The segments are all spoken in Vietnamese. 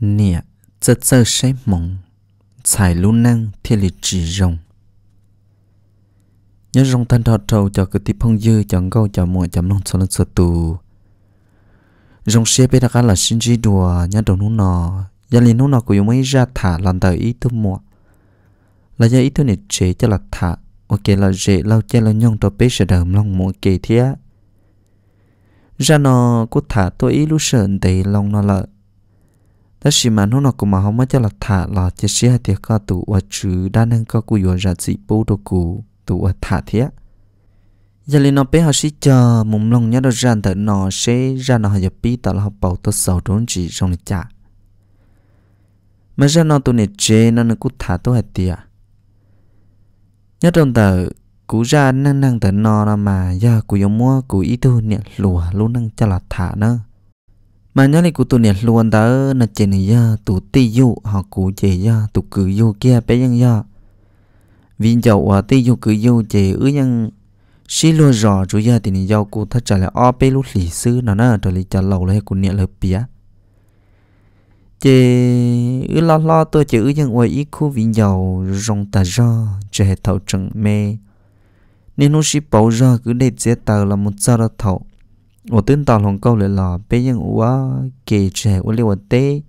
nịa chơ chơ say mộng Xài lưu năng thiên lì trì rồng Nhớ rong thân thọ trầu cho cứ tiếp phong dư Chẳng câu cho mọi chấm nông cho lên sợ tù Rong xe bê đặc là sinh trí đùa Nhớ đồng nụ nọ Gia lì nụ nọ của yung ấy ra thả làm tờ ý tư mùa Là do ý tư này trễ cho là thả Ok là dễ lâu che lau nhông cho bế sở đờm lòng mỗi kỳ thế ra nọ có thả tôi ý lúc sợ đầy lòng nó lợi ta chỉ mà nó nó cũng mà không mất cho là thả là chỉ xí hai tiệc có tụ và chữ đa năng có cú yếu ra dị bố đồ cú tụ và thả thế giờ lên nó bé họ xí chờ mùng lòng nhớ được ra thở nó sẽ ra nó họ giờ bí ta là họ bảo tôi sầu đốn chỉ trong lịch trả mà ra nó tụ này chế nó nó cú thả tôi hai tiệc nhớ trong tờ cú ra năng năng thở nó là mà giờ cú yếu mua cú ý tôi niệm lùa luôn năng cho là thả nữa mà nhớ lại cụ tụi này luôn đó là chỉ này ya tụ ti du họ cụ chỉ ya tụ cử du kia bé nhân ya vì chậu à ti du cử du chỉ ứ nhân xí luôn rõ chú ya thì này ya cụ thật trả lại o bé lúc lì sư nó nè trả lại trả lâu lại cụ niệm lời bía chỉ ư lo lo tôi chỉ ư nhân ngoài ý khu vì giàu rong ta ra chỉ hệ thầu trần mê nên nó xí bảo ra cứ để chế tàu là một giờ thầu 我等到龙沟来了，别人我给钱，我留我得。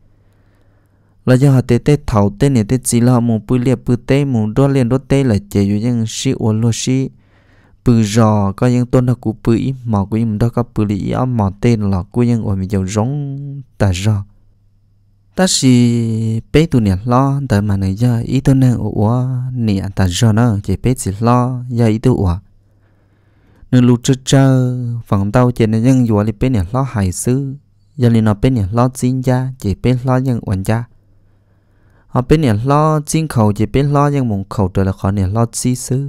là do họ tê tê thầu tê này tê chỉ là họ muốn bự liệt bự tê muốn đo liền đo tê là chỉ dụ những sĩ uốn lo sĩ bự rò có những tôn nó cụ bự ít mỏ của những đó có bự lý ở mỏ tê là của những uốn mình giàu rong ta rò ta sĩ bé tụ nè lo tại mà này do ý tôi nên uốn nè ta rò nè chỉ bé chỉ lo do ý tôi uốn นึลูจเจาฝั่งเต้าเจนยังอยู่อะไรเป็นเนี่ยล้อหายซื้อยังลีนอเป็นเนี่ยล้อจินยาเจเป็นล้อยังอวอนยาเอาเป็นเนี่ยล้อจินเขาเจเป็นล้อยังมงเขาตัวละครเนี่ยล้อซีซื้อ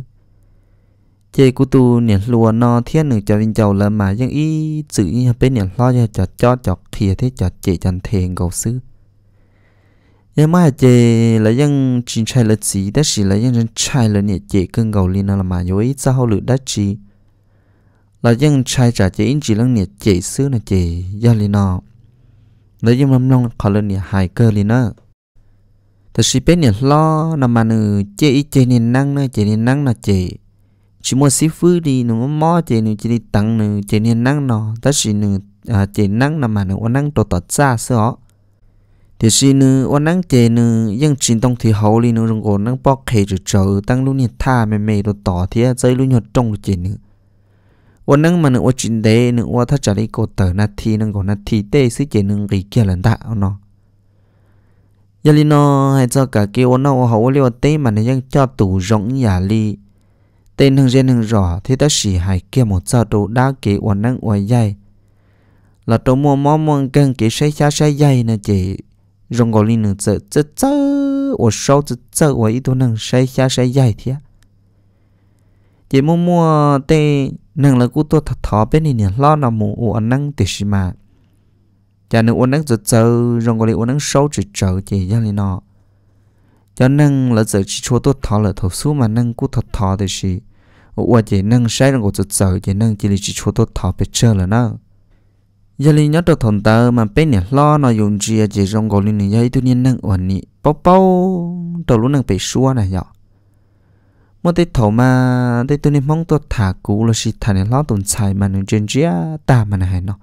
เจกูตูเนี่ยลัวนอเทียนหนึ่งจะวินเจ้าละมายังอีจื้อเป็นเนี่ยล้อจะจอดจอดจอกเทียที่จอดเจจันเทงเขาซื้อยังมาเจแล้วยังจินใช้ละจีแต่สิแล้วยังจัใช้ละเนี่ยเจกึ่งเกาลีนั่นละมาอยู่อีเจ้าหลุดได้จีเราจังใช้จ่ายเจีินจีลังเนี่ยเจซื้อนะเจยาลีนอเรายังลำนองคอลเนียไฮเกอร์ลีนอแต่สิเป็นเนี่ยล้อนำมานือเจอีเจนี่ยนั่งนะเจีเนี่ยนั่งนะเจชิมัวซีฟื้ดีหนูม้อเจนหนูจีนี่ตังหนือเจนี่ยนั่งนอแต่สิหนูอ่าเจนั่งนำมานือวันนั่งตัวต่อจ้าเสอแต่สิหนูวันนั่งเจนูยังจีนต้องทีอเขาลินูรุ่งโกนั่งปอกเคจุดเจอตั้งลุ่เนี่ยท่าไม่ไม่ตัวต่อเทียใจลุเนี่ยจงเจนื我能嘛能我真得能我他家里个头那天能个那天得是只能给家人打喏。giờ li nó hay cho cả kia ôn nó hậu liu tê mà nó vẫn cho tủ rộng nhà li tên thằng gen thằng rõ thì ta chỉ hay kia một cho tủ đá kia ôn năng ôn dây là tủ mua mò mòn cần kia xây xa xây dây nè chị rộng gọi li nè chợ chợ chợ ôn sâu chợ chợ ôn ít tủ năng xây xa xây dây thì chỉ mua mua tê nâng là cú tôi thật thọ bên này nè lo nào mù u ăn năng tiệt gì mà cho nên uống năng giờ giờ rồi gọi là uống năng sâu chỉ chờ chỉ ra lên nó cho nên là giờ chỉ cho tôi thọ là thầu số mà nâng cú thật thọ thì gì uống chỉ nâng sai rồi giờ giờ chỉ nâng chỉ chỉ cho tôi thọ bị chơi là nó giờ lên nhớ được thằng ta mà bên này lo nó dùng gì chỉ rồi gọi là này giờ tôi nên nâng uống nị bao bao đầu lúc nâng bị xua này nhở một tết thổ mà tết tôi nên mong tôi thả cú là xịt thả nên lo tồn xài mà nó trên chia ta mà này nó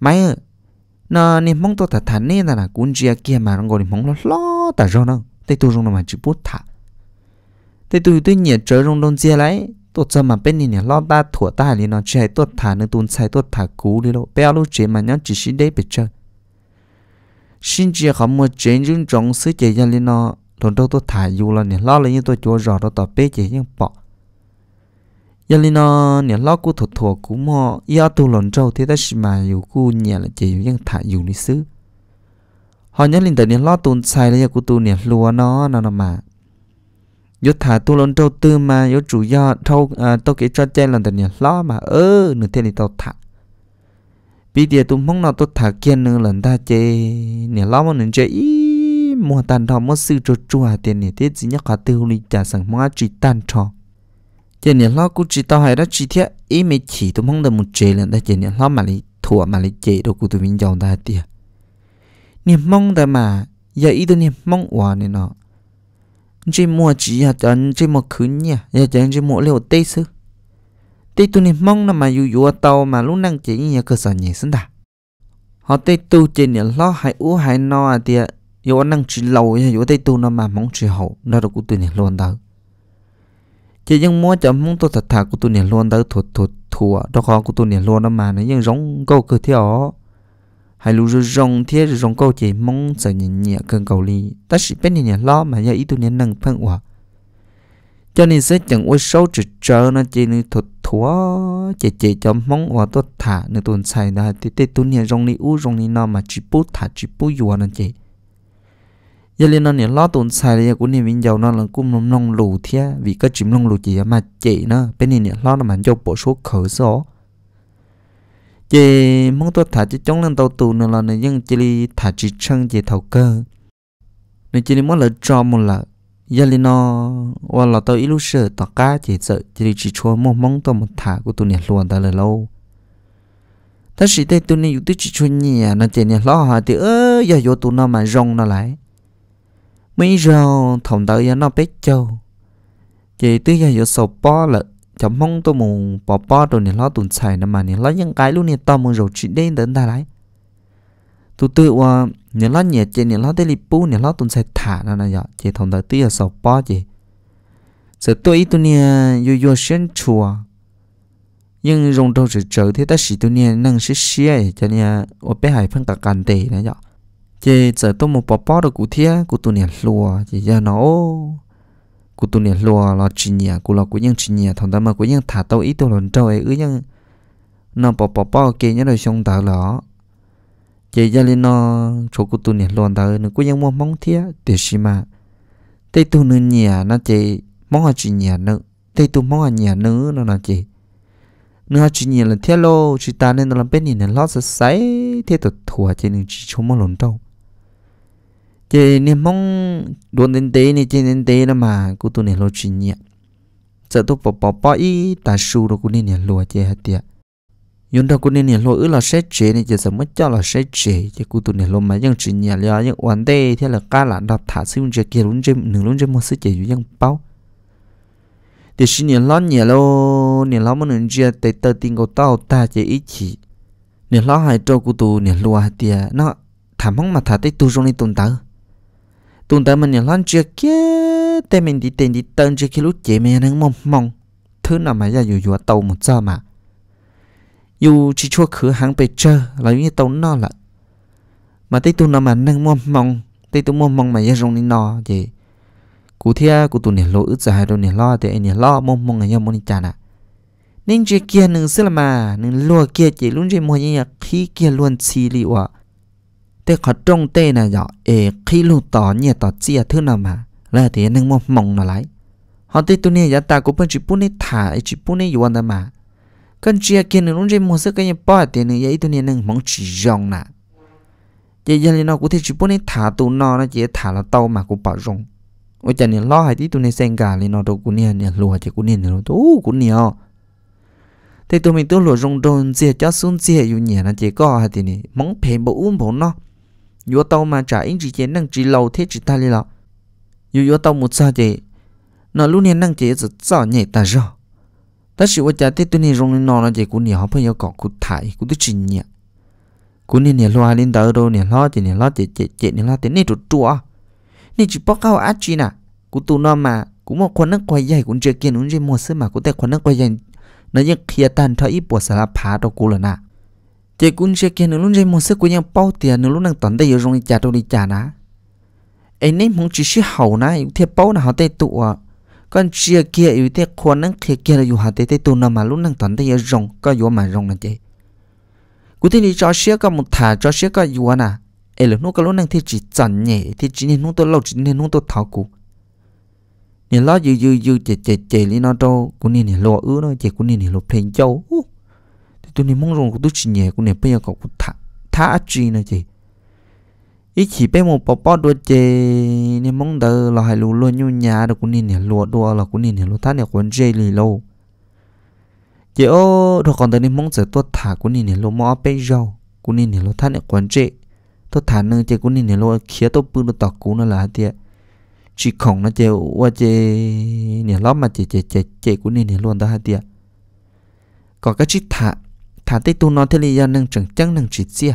máy ơi nó nên mong tôi thả thả nên là cuốn chia kia mà nó gọi nên mong nó lo ta rồi nó tết tôi rong nó mà chỉ bút thả tết tôi tôi nhiệt trở rong đông chia lấy tôi cho mà bên này lo ta thua ta thì nó chạy tôi thả nên tồn xài tôi thả cú đi đâu béo lúc chế mà nhau chỉ xí đấy bị chơi xin chia không một chuyện chúng trọng sự chế ra lên nó lần đầu tôi thải dù là nè lo là như tôi chúa rõ đó tao bế chế nhưng bỏ giờ lên nó nè lo cú thuộc thuộc cú mò giờ tôi lần đầu thì ta xí mà dù cú nhẹ là chỉ nhưng thải dù đi xứ họ nhớ lên tới nè lo tuôn xài là giờ cú tôi nè lúa nó nó nó mà yo thả tôi lần đầu tư mà yo chủ do thâu à, tôi kể cho chơi lần tới nè lo mà ơ ừ, nửa thế này tao thả bây giờ tôi mong nó tôi thả kiên nửa lần ta chơi nè lo mà nửa chơi mua tàn thọ mua sư cho chùa tiền này thế nhất nhắc cả tiêu lý trả sang mua chỉ tàn thọ tiền này lo cũng chỉ tàu hay đó chỉ thế ý mày chỉ tôi mong được một chế lượng, đó tiền này lo mà lấy thua mà lấy chế đâu cũng tụi mình giàu ta tiền niềm mong đó mà giờ ý tôi niềm mong quá này nọ chỉ mua chỉ à chẳng chỉ mua khứ nha giờ chẳng chỉ mua liều tây sư tây tôi niềm mong là mà dù dù tàu mà lúc năng chế nhà cơ sở nhỉ sinh ta họ tây tu trên này lo hay uống hay no à tiệt yêu anh năng chỉ lâu như yếu tay tu nó mà mong chỉ hậu nó được của tôi này luôn đó chỉ những mua chậm mong tôi thật thà của tôi này luôn đó thuộc thuộc thua đó khó của tôi này luôn đó mà nó những giống câu cơ theo hay lúc rồi rong thế rồi rong câu chỉ mong sợ nhìn nhẹ cơn cầu ly ta chỉ biết nhìn nhẹ lo mà giờ ý tôi nên nâng phân hòa cho nên sẽ chẳng ôi sâu chỉ chờ nó chỉ nên thuật thua chỉ chỉ cho mong hòa tốt thả nên tôi xài đó thì tê tôi nhẹ rong đi u rong đi nó mà chỉ bút thả chỉ bút dù nó chỉ giờ lên nó lo tồn xài thì cũng nè mình giàu nó là cũng nông nông lù thia vì cái chìm nông lù chỉ mà chị nó bên nè nè lo nó mà cho bộ số khởi số chị mong tôi thả chị trong lần đầu tù nữa là nè nhưng chị đi thả chỉ chân chị thầu cơ nên chỉ đi muốn là cho một là giờ lên nó và là tôi ít lúc sợ tao cá chỉ sợ chỉ đi chỉ cho một mong tôi một thả của tôi nè luôn đã là lâu ta chỉ thấy tôi nè tụi chỉ cho nhẹ nó chỉ nè lo hả thì ơ giờ vô tôi nó mà rong nó lại mấy rau thòng tới giờ nó bé châu chị tư giờ giờ sầu po là chấm mong tôi muốn bỏ po rồi này lo tuần xài nè mà này lo những cái luôn này to muốn rồi chuyện đến đến ta đấy tôi tự qua ờ, này lo nhẹ chị này lo tới lip bu này lo tuần xài thả nè nè giờ dạ, chị thòng tới tư giờ sầu po chị sợ tôi tôi nè yo yo xuyên chùa nhưng rong đầu sự trở thế ta sĩ tôi nè năng sĩ sĩ cho nè ở bên hải phân cả càn tề nè giờ dạ chế giờ tôi một bó bó được cụ thia cụ tu nè lùa chỉ giờ nó cụ tu nè lùa là chị nhà cụ là cụ nhân chị nhà thằng ta mà cụ nhân thả tao ý tôi lần trâu ấy ứ nhân nó bó bó bó kia nhớ rồi sống tao lỏ chế giờ lên nó chỗ cụ tu nè lùa tao nó cụ nhân mua mong thia để xí mà tây tu nữ nhà nó chế mong là chị nhẹ nữ tây tu mong nhà nhẹ nữ nó là chế nữa chỉ nhìn là thiết lô chỉ ta nên nó làm bên nhìn là lót sấy thiết tụt thua trên những chỉ chúng mà lồn đâu chế niệm mong luôn đến tế này chế đến tế đó mà cô tôi này lo chuyện nhẹ, sợ tôi bỏ bỏ bỏ ý ta su rồi cô nên này lo chế hết tiệt nhưng đâu cô nên này lo ứ là sẽ chế này giờ sợ mất cho là sẽ chế chế cô tôi này lo mà những chuyện nhẹ là những vấn đề thế là cá là đập thả xíu chế kia luôn chế nửa luôn chế một sự chế như những bao thì xin nhỉ lo nhẹ lo nhỉ lo mà nửa chế tới tới tin của tao ta chỉ ý chỉ nhỉ lo hai trâu cô tôi nhỉ lo hết tiệt nó thả mong mà thả tới tôi trong này tồn tại ตุ้งแต่มันยังหลันเจีาเก๋แต่มันดีเต็มดีติ้งเจีาคิลุเจเมียนังมองมองทุนน่ะมันยังอยู่อยู่ตัวมุจ้ามาอยู่ชิชัวคือหางไปเจอแเรายี่ตัวนอละมาที่ตุ้น่ะมันนังมองมองที่ตุ้มองมองมันยังตรงนี่นอเจกูเทียกูตุ้เนี่ยโลอึศหายตรงเนี่ยล้อแต่เนี่ยล้อมองมองยังมันีจ้านะนิ่งเจ้าเก๋หนึ่งสิละมา หนึ่งลัวเกี๋เจ้าลุงเจีามวยยังขี้เก๋ล้วนสีลีวะ thế khó trông tê là nhỏ khi lu tỏ nhẹ tỏ chia thứ mà là thì nên mong mong nó lại họ tê tu nè giá ta cũng bên chỉ bún nè thả chỉ bún nè yuan mà cần chia kia nữa luôn chỉ mua sức cái nhà bỏ tiền nữa vậy tu nè nên mong chỉ rong nè vậy giờ nó cũng thế chỉ bún nè thả tu nó nó chỉ thả là tàu mà cũng bỏ rong ôi chà nè lo hay tí tu nè sen cả lên nó đâu cũng nè nè lùa chỉ cũng nè nè tu cũng nè thế tụi mình tôi lùa rong rong chia cho xuống chia dù nhẹ nó chỉ có hay thì nè mong phèn bộ uống nó yo tao mà trả in chỉ chế năng chỉ lâu thế chỉ ta đi lọ yo yo tao một sao chế nó lúc này năng chế rất rõ nhẹ ta rõ ta chỉ ว่าจะเต้ตัวนี้รงนอนจะกูเนี่ยเขาเพื่อนก็กูถ่ายกูต้องจริงเนี่ยกูเนี่ยเนี่ยล้อเล่นเตอร์โดเนี่ยล้อจีเนี่ยล้อเจเจเจเนี่ยล้อเจเนี่ยจุดตัวนี่จีป้อเข้าอาจีน่ะกูตัวนอนมากูมองคนนักควายใหญ่กูเจอเกียนอุ้นเจมัวซื้อมากูแต่คนนักควายใหญ่นั่นยังเคลียร์ตันเธออีปวดสารพัดตัวกูเลยนะ chị quân sẽ kia nó luôn dây một sức của nhau bao tiền nó luôn đang tận đây rồi trả đâu đi trả ná anh ấy muốn chỉ sĩ hậu ná thì bao là họ tây tụ à con chia kia yếu thế khoan năng kia kia là yếu hạt tây tụ nó mà luôn đang tận đây rồi có yếu mà rồi là chị cụ thể đi cho sĩ có một thả cho sĩ có yếu nà ấy là nó có luôn đang thiết chỉ chẩn nhẹ thiết chỉ nên nó tôi lâu chỉ nên nó tôi thảo cụ Nên lo dư dư dư chế chế chế lên nó đâu cũng nên lo ứ nó chế cũng nên lo phèn châu tôi nên mong rằng của tôi chỉ nhẹ của nè bây giờ cậu thả thả chi nè chị ít chỉ bé một bò bò đôi chê nên mong đợi là hai lù luôn nhau nhà được của nên nè lúa đua là của nên nè lúa thả nè quần chơi lì lâu chị ô rồi còn tới nên mong giờ tôi thả của nên nè lúa mò bé rau của nên nè lúa thả nè quần chơi, tôi thả nè chê của nên nè lúa khía tôi bưng tôi tọt cú nó là tiệt chỉ khổng nó chơi qua chơi nè lắm mà chơi chơi chơi chơi của nên nè luôn đó hai tiệt còn cái chiếc thả thả tê tu nó thế li ra nâng chẳng chẳng nâng chỉ xia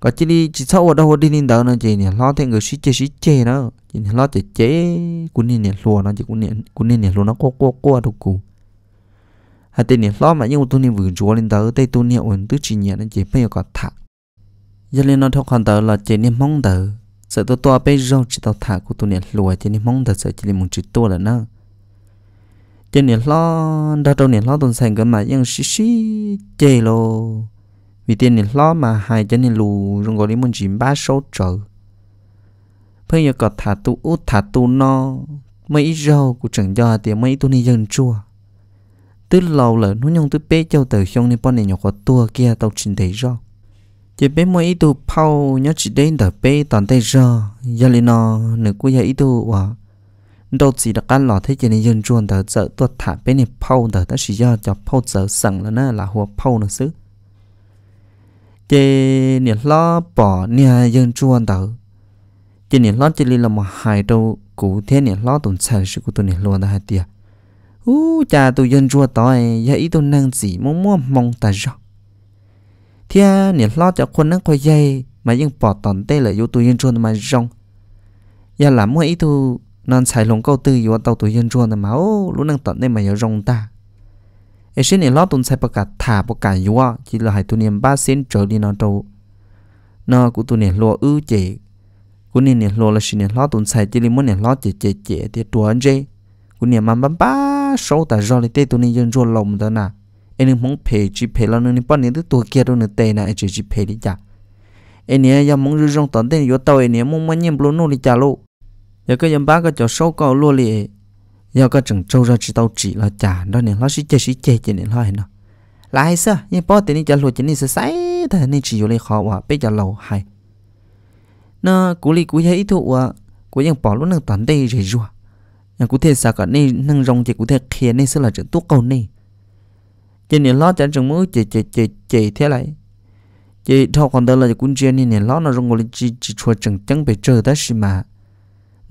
có chỉ li chỉ sau ở đâu đi lên đầu nó chỉ nè lo thế người sĩ chế sĩ chế nó chỉ nè lo chế chế cũng nè nè lùa nó chỉ cũng nè cũng nè nè lùa nó qua qua qua đâu cú hà tê nè lo mà nhưng tu nè vừa chúa lên đầu tê tu nè ổn tứ chỉ nhẹ nó chỉ bây giờ có thả giờ lên nó thóc còn đầu là chỉ nè mong đầu sợ tôi to bây giờ chỉ tao thả của tu nè lùa chỉ nè mong đầu sợ chỉ lên muốn chỉ to là nó trên nền lo đa trâu nền lo tồn sành cơ mà yên xí xí chê lô vì tiền nền lo mà hai chân nền lù rong gọi đi muốn chín ba số trở Phải nhớ có thả tu út thả tu no mấy rau của chẳng do thì mấy tu ni dân chua từ lâu là nó nhông từ bé châu từ xong nên bọn này nhỏ có tua kia tao trình thấy rõ chỉ bé mỗi ít tu phao nhớ chỉ đến từ bé toàn thấy rõ giờ lên nó nửa cuối giờ ít tu đâu chỉ được ăn lò thế chỉ nên dân chuồn tờ giờ tuột thả bên này phâu tờ ta sử do cho phâu giờ sẵn là nó là hùa phâu nó xứ chỉ nên lo bỏ nè dân chuồn tờ chỉ nên lo chỉ là một hai đầu cụ thế nên lo tụn sản sự của tụn nên luôn ta hai tia u cha tụi dân chua tỏi giờ ít tụi năng gì mong mua mong ta rõ thế nên lo cho quân năng coi dây mà dân bỏ tòn tê lại vô tụi dân chua mà rong giờ làm mua ít tụi nàng xài lồng câu tư yếu tàu tuổi dân ruộng là máu lúc năng tận đây mà yếu rong ta ấy xin nên lót tụi xài bạc cả thả bạc cả yếu chỉ là hai tụi niệm ba xin trở đi nó đâu nó cũng tụi niệm lo ư chế, cũng niệm niệm lo là xin niệm lót tụi xài chỉ là muốn niệm lót chế chế chế thì tụi anh chơi cũng niệm mà bấm ba số ta rồi lấy tê niệm dân ruộng lồng đó nè anh em muốn phê chỉ phê là nên bọn niệm tụi kia đâu nữa tê nè chỉ chỉ phê đi chả anh em muốn rong tận đây yếu tàu anh em muốn mang nhiệm luôn nô đi cha luôn giờ cái em bác cái chỗ sâu có luôn liền cái chẳng trâu ra chỉ tao chỉ là chả đó nè nó sẽ chơi sẽ chơi chơi nè lo hả nó lại tiền đi trả chỉ nên sẽ say thế chỉ vô lấy khó quá bây giờ lâu hay nó cú li cú thấy ít thụ à cú ยัง bỏ luôn năng toàn đây rồi rùa nhà cú thể sao cả nên năng rong chỉ cú thể kia nên sẽ là chuyện tốt cầu này chỉ nên lo chẳng chẳng mới chỉ chỉ chỉ chỉ thế lại chỉ thao còn đó là cú chơi nên nên lo nó rong ngồi chỉ chỉ chua chẳng chẳng bị chơi đó xí mà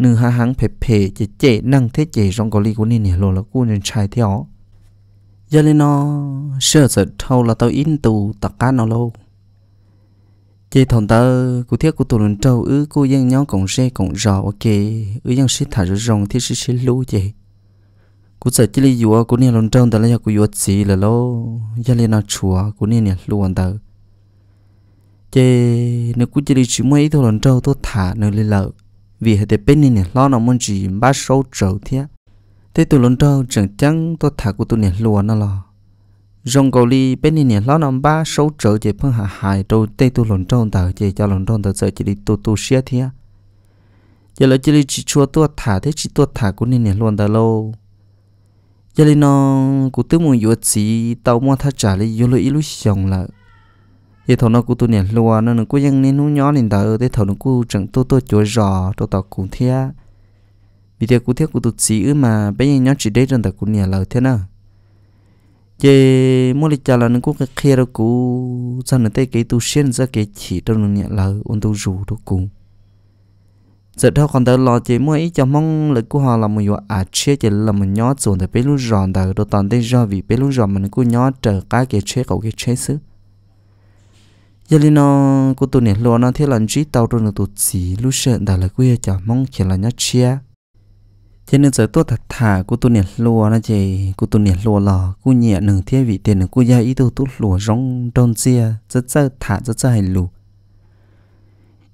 nương hà hăng phê phê chế chế năng thế chế trong cái lý của nên nè lo là cô nên trai theo giờ lên nó sợ sợ thâu là tao in tù tạc cá nó lâu chế thằng tớ cụ thiết của tụ lần trâu ứ cô dân nhóm cộng xe cộng rò ok ứ dân xí thả rong thiết xí xí lú chế cụ sợ chỉ lý dùa cụ nè lần trâu tớ là cụ dùa xí là lô giờ lên nó chùa cụ nè nè luôn tớ chế nếu cụ chỉ lý chỉ mấy thằng lần trâu tôi thả nơi lên vì hệ bên này lo nó muốn gì ba số trầu thế thế tôi lớn trâu chẳng chẳng tôi thà của tôi này lùa nó lo rong cầu li bên này lo nó ba số trầu chỉ phân hạ hại đâu thế tôi lớn trâu tờ chỉ cho lớn trâu tờ sợ chỉ đi tôi tôi xia thế giờ là chỉ đi chỉ chua tôi thà thế chỉ tôi thả của này luôn tờ lâu giờ là nó cũng tôi muốn yêu gì, tao mua thắt trả lại yêu lo yêu lo xong là thì thầu nó cũng tu nè lúa nó nó cũng cũng ยัง nên nó nhỏ nên đỡ thế thầu nó cũng chẳng tu tu chỗ rò tu tàu cũng thế vì thế cũng thế cũng tu sĩ mà bây giờ nhỏ chỉ đấy trong ta cũng nè lời thế nào chế mua lịch trả là nó cũng cái kia đó cũng sao nó tới cái tu xuyên ra cái chỉ trong nó nè lời ôn tu rủ đó cũng giờ thao còn tới lo chế mua ý cho mong lực của họ là một vụ à chế chế là một nhỏ xuống thì bé lúc ròn đời đồ toàn thế do vì bé lúc ròn mình cũng nhỏ trở cái cái chế cậu cái chế xứ giờ lên nó cô tu nè lo nó thế là chỉ tàu rồi nó tụt chỉ lúc sợ đã là quê chả mong khi là nhát chia thế nên giờ tôi thật thà cô tu nè lo nó chỉ cô tu nè lo là cô nhẹ nừng thế vị tiền cô gia ý tu tu lo rong đông chia rất rất thả rất rất hay lù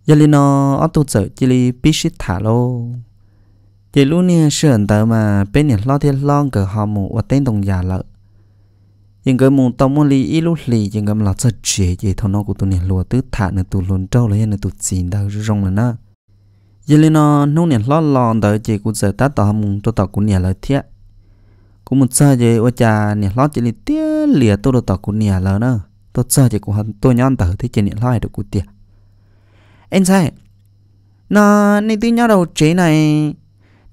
giờ lên nó ở tu giờ chỉ là biết shit thả lo chỉ lúc nè sợ đã mà bên nè lo thế lo cỡ họ mù ở tên đồng già lợ nhưng cái mùng tông muốn lì ít lúc lì nhưng cái là rất dễ vậy thằng nó của tụi này lùa tứ thả nữa tụi luôn trâu lấy nữa tụi chín đâu rong là nó giờ lên nó nông này lo lo đợi chị cũng giờ ta tao mùng tao tao cũng nhà lời thiệt cũng một giờ vậy ôi cha này lo chị lì tiếc lìa tôi đồ tao cũng nhà lời nó tôi giờ chị cũng hắn tôi nhon tao thấy chị này lo được của tiệt anh sai nó nên tư nhau đầu chế này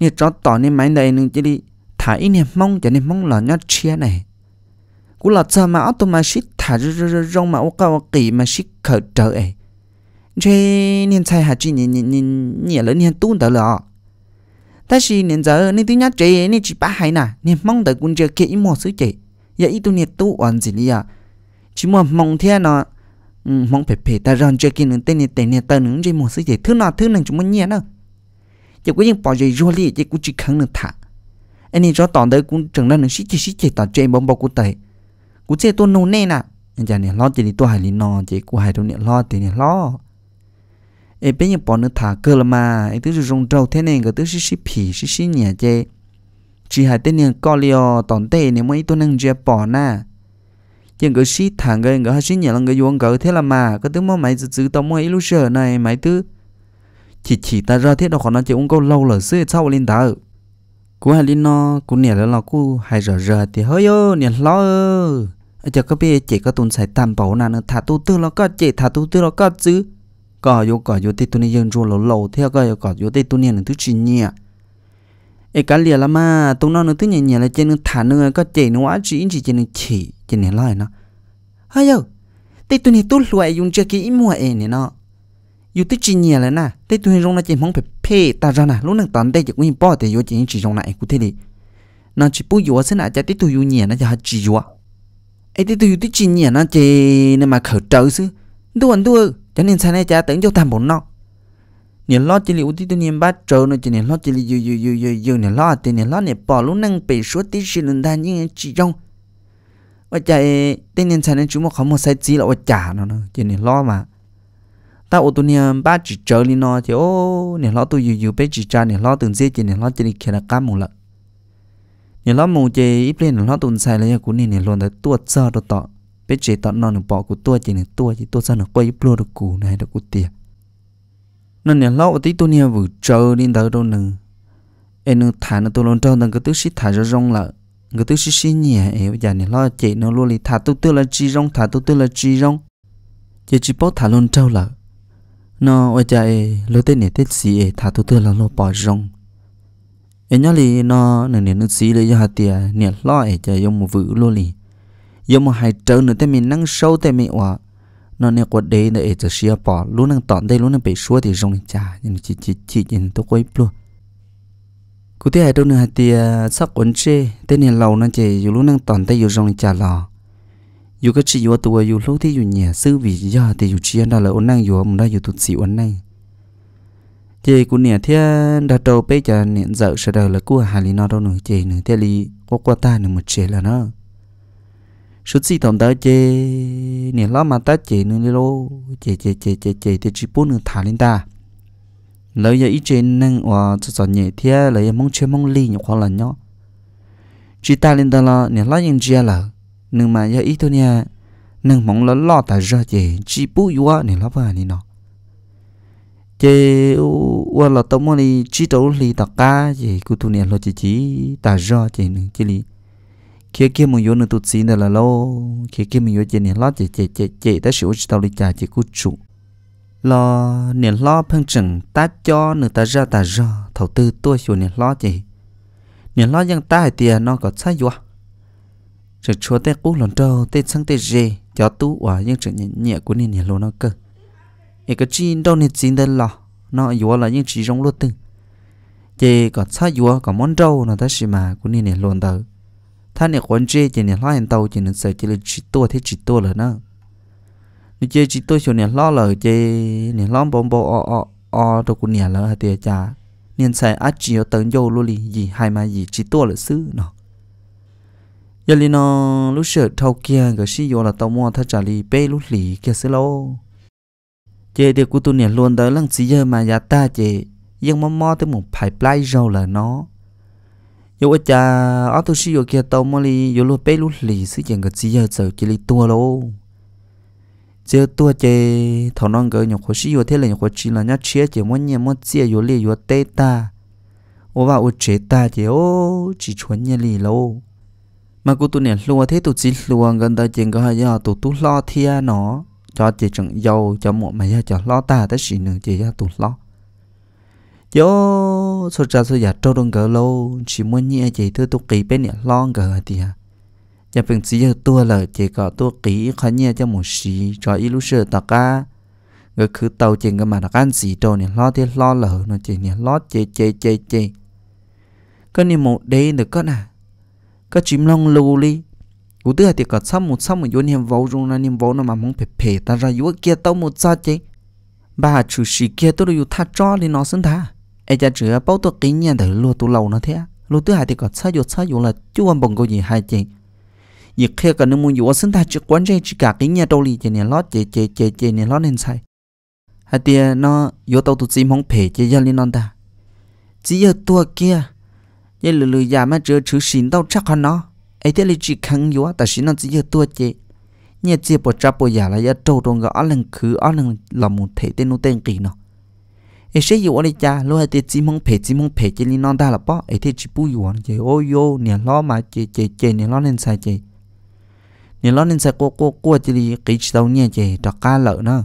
nên cho tỏ nên máy này nên chỉ đi thả ít niềm mong cho nên mong là nhau chia này cú là cha mà auto mà shit thả rong mà oka kỳ mà shit khờ trở ấy chế nên sai hạt chi nhìn nhìn nhìn nhìn lớn nhìn tuôn tới lọ ta chỉ nên giờ nên tiếng nhát chế nên chỉ bá hai nè nên mong tới quân dạ à ừ, chơi kia ít một số chế giờ ít tuôn nhiệt tu hoàn gì đi à chỉ mà mong thế nó mong phải phải ta rằng chơi kia nên tên nên tên nên tên nên chơi một số chế thứ nào thứ nào chúng mình nhẹ đâu chỉ có những bỏ chơi vô lý chỉ cũng chỉ khăng được thả anh ấy cho tòn tới cũng chẳng là những sĩ chỉ sĩ chỉ tỏ chơi bóng bóng của tay cú chê tôi nấu nè nè anh chàng này lo chỉ đi tôi hải lý nọ chỉ cú hải đâu nè lo thì nè lo ấy bây giờ bọn nó thả cơ là mà ấy tức là rong thế này cái tức là phì xí xí nhẹ chê chỉ hải tên nè co liò tòn tê nè mấy tôi nâng chê bỏ nè chỉ cái xí thằng cái cái xí nhẹ là cái vuông cái thế là mà cái tức mà mày giữ giữ tao mua illusion này mày tức chỉ chỉ ta ra thế đó còn nó chỉ uống câu lâu là xưa sau lên tao cú hà linh nó cú nè là cú hay rờ rờ thì hơi yo nè lo cho các bé chị có tuần sai tam bảo nè thả tu tư nó có chị thả tu tư nó có chứ có yo có vô tây tuần dân rồi lâu lâu theo có có vô tây tuần nè thứ à, chỉ nhỉ ấy cả liền là mà tụi nó nữa thứ nhẹ nhẹ là chị trên thả nữa có chị nó quá chỉ chỉ trên chỉ trên này lại nó hơi yo thì tu này tu loại dùng cho cái mua em nè nó yêu tích chi nhẹ lại nè tết tôi rong là chỉ mong phải phê ta ra na, lúc nãy tận đây chỉ có nhìn bỏ để yêu chỉ chỉ rong này cụ thể đi nó chỉ bù yêu xin lại chỉ tết tôi yêu nhẹ nó chỉ hát chỉ yêu ấy tết tôi yêu thích chi nhẹ là chỉ nên mà khởi trợ chứ, đu anh đu cho nên sáng này cha tưởng cho tham bốn nó nhiều lo chỉ liệu tí tôi nhìn bắt trâu nó chỉ nhiều lo chỉ liệu yêu yêu yêu yêu nhiều nhìn lo thì nhiều lo nhìn bỏ lúc nãy bị số tí chỉ lần đan nhưng chỉ rong và chạy tên nên sáng nay chúng mà không một sai gì là trả nó nó chỉ nhìn lo mà ta ô tô nha ba chỉ chờ lên nó thì ô nè lo tôi dù bé chỉ cha nè lo từng dễ chỉ nè lo chỉ đi kia là cam một lận nè lo mù chỉ ít lên nè lo từng sai lấy của nè nè luôn tới tua sơ đồ tọ bé chỉ tọ nó được bỏ của tua chỉ nè tua chỉ tua sơ nó quay ít luôn được cù này được cù tiền nên nè lo ở tí tôi nè vừa chờ lên tới đâu nè em nè thả nó tôi luôn trâu nè cái thứ xí thả ra rong lợ cái thứ xí xí nhẹ em bây giờ nè lo chỉ nó luôn đi thả tôi tôi là chi rong thả tôi tôi là chi rong chỉ chỉ bó thả luôn trâu lợ nó ở chạy lối tên này tết gì thả tu tư là lo bỏ rong em nhớ li nó nè nè nước xí lấy cho hạt tiền nè lo ấy chạy dùng một vự luôn li dùng một hai trâu nữa tên mình năng sâu tên mình hòa nó nè quạt đế nè ấy chạy xia bỏ luôn năng tọn đây luôn năng bị xua thì rong chả nhưng chỉ chỉ chỉ nhìn tôi quấy luôn cụ thể đâu nữa hạt tiền sắp ổn chê tên nè lâu nó chạy dù luôn năng tọn đây dù rong chả lò อยู่ก็ชีวตัวอยู่ลูกที่อยู่เนี่ยซื้อวิยาแต่อยู่เชียนได้เลยอนนั่งอยู่มันได้อยู่ตุดสิวันนั่งเจกูเนี่ยเที่ยดัดโตไปจะเนี่ยเจอเสดเลยกูหาลีนอตหนูเจหนึ่งเที่ยลีก็กว่าตาหนึ่งหมดเจแล้วเนาะสุดสิตอนตาเจเนี่ยล้อมาตาเจหนึ่งลิโลเจเจเจเจเจเที่ยจีปุ่นหนึ่งถาลินตาแล้วอย่าอีเจนั่งว่าจะสอนเนี่ยเที่ยเลยมองเชื่อมองลีอยู่ความหลังเนาะจีตาลินตาละเนี่ยล้อยังเจียละ nhưng mà giờ ít thôi nha nhưng mong lo lo ta ra chị chỉ bú yếu này lo à này nó chị qua là tao muốn đi chỉ đâu đi ta cá chị cứ tu niệm lo chị chỉ ta ra chị nữa chỉ đi kia kia mình vô nữa tu sĩ này là lo kia kia mình vô chị niệm lo chị chị chị chị ta sửa chị tao đi trả chị cứ chủ lo niệm lo phân chừng ta cho nữa ta ra ta ra thầu tư tôi sửa niệm lo chị niệm lo dân ta thì tiền nó có sai quá rồi chúa tết cú lòn trâu tết sang tết dê cho tú quả nhưng chẳng nhẹ nhẹ của nên nhẹ luôn nó cơ ý cái chi đâu nên chín đây là nó yếu là những chỉ rong lô từng chỉ có xa yếu có món trâu nó ta xì mà của nên nhẹ lô tờ thay nhẹ quan chê chỉ nhẹ lo hàng tàu chỉ nên sợ chỉ là chỉ tua thế chỉ tua là nó nếu chơi chỉ tua cho nhẹ lo là chơi nhẹ lo bông bông o o o đâu của nhẹ là tiệt cha nên xài ác chỉ ở tận dâu luôn đi gì hai mà gì chỉ tua là xứ nó giờ linh nó lúc sợ thâu kia cái xí vô là tàu mua thắt chặt li bê lúc lì kia xí lâu chị điều của tôi nè luôn tới lần xí giờ mà giá ta chế, nhưng mà mò tới một phải play rau là nó yo ở cha ở tôi xí vô kia tàu mua li vô lúc bê lúc lì xí chuyện cái xí giờ giờ chị li tua lâu giờ tua chế, thằng non cái nhóc khó xí vô thế là nhóc khó chỉ là nhát chia chế muốn nhẹ muốn chia vô li vô tê ta ô vào ô chế ta chế ô chỉ chuẩn nhẹ li lâu mà cô tu niệm luôn thế tu chỉ luôn gần đây chuyện có hay giờ tu tu lo thia nó cho chỉ chẳng dâu cho một giờ cho lo ta tới gì nữa chỉ giờ tu lo yo số cha số già trâu đông gỡ lâu chỉ muốn nhẹ chỉ thưa tu kỳ bên nè lo gỡ thì à nhà bình chỉ giờ tu là chỉ có tu kỳ khó nhẹ cho một xì cho ít lúc sơ ta cả, người cứ tàu chuyện cái mà nó ăn gì đâu nè lo thế lo lỡ nó chị nè lo chê chê chê chê cái niệm một đây được có nào ก็จิมลองลูลีกูตื้อติกัดซ้ำหมดซ้ำหมดยนเห็นวอลรงนั้นเห็นวอลนั่นมันมองเพ่ๆแต่เราอยู่เกียร์เต้าหมดจ้าเจ๊บ้าชูสีเกียร์ตัวอยู่ท่าจ้อเลยนอนซึ่งท่าไอ้จะเจือเป้าตัวกินเนี่ยแต่ลัวตัวเรานะเท่าลูตื้อหายติกัดซ้ายหยดซ้ายหยดละจ้วนบงกูยีหายเจ๊ยีเคียกันนึงมึงอยู่ว่าซึ่งท่าจะกวนใจจิกากินเนี่ยตัวลีเจเนี่ยล้อเจเจเจเจเนี่ยล้อเน้นใส่หายเตี้ยนออยู่ตัวตัวจีมองเพ่เจยันเลยนอนตาจีเยอะตัวเกียร์ ye lư lư ya ma chữ xin đâu chắc hơn nó ấy thế là chỉ khăn yếu ta xin nó chỉ yếu tua chế nhẹ chỉ bỏ chấp bỏ là ya trâu trong cái ăn lần khứ làm một thể tên nó tên kỳ nó ấy sẽ yếu ở cha lúc ấy chỉ mong phê chỉ mong phê chỉ nên non ta là bỏ ấy thế chỉ bùi yếu chế ôi yo lo mà chế chế chế nè lo nên sai chế nè lo nên sai cô cô cô chỉ đi kỹ đâu nhẹ chế đó cá lợ nó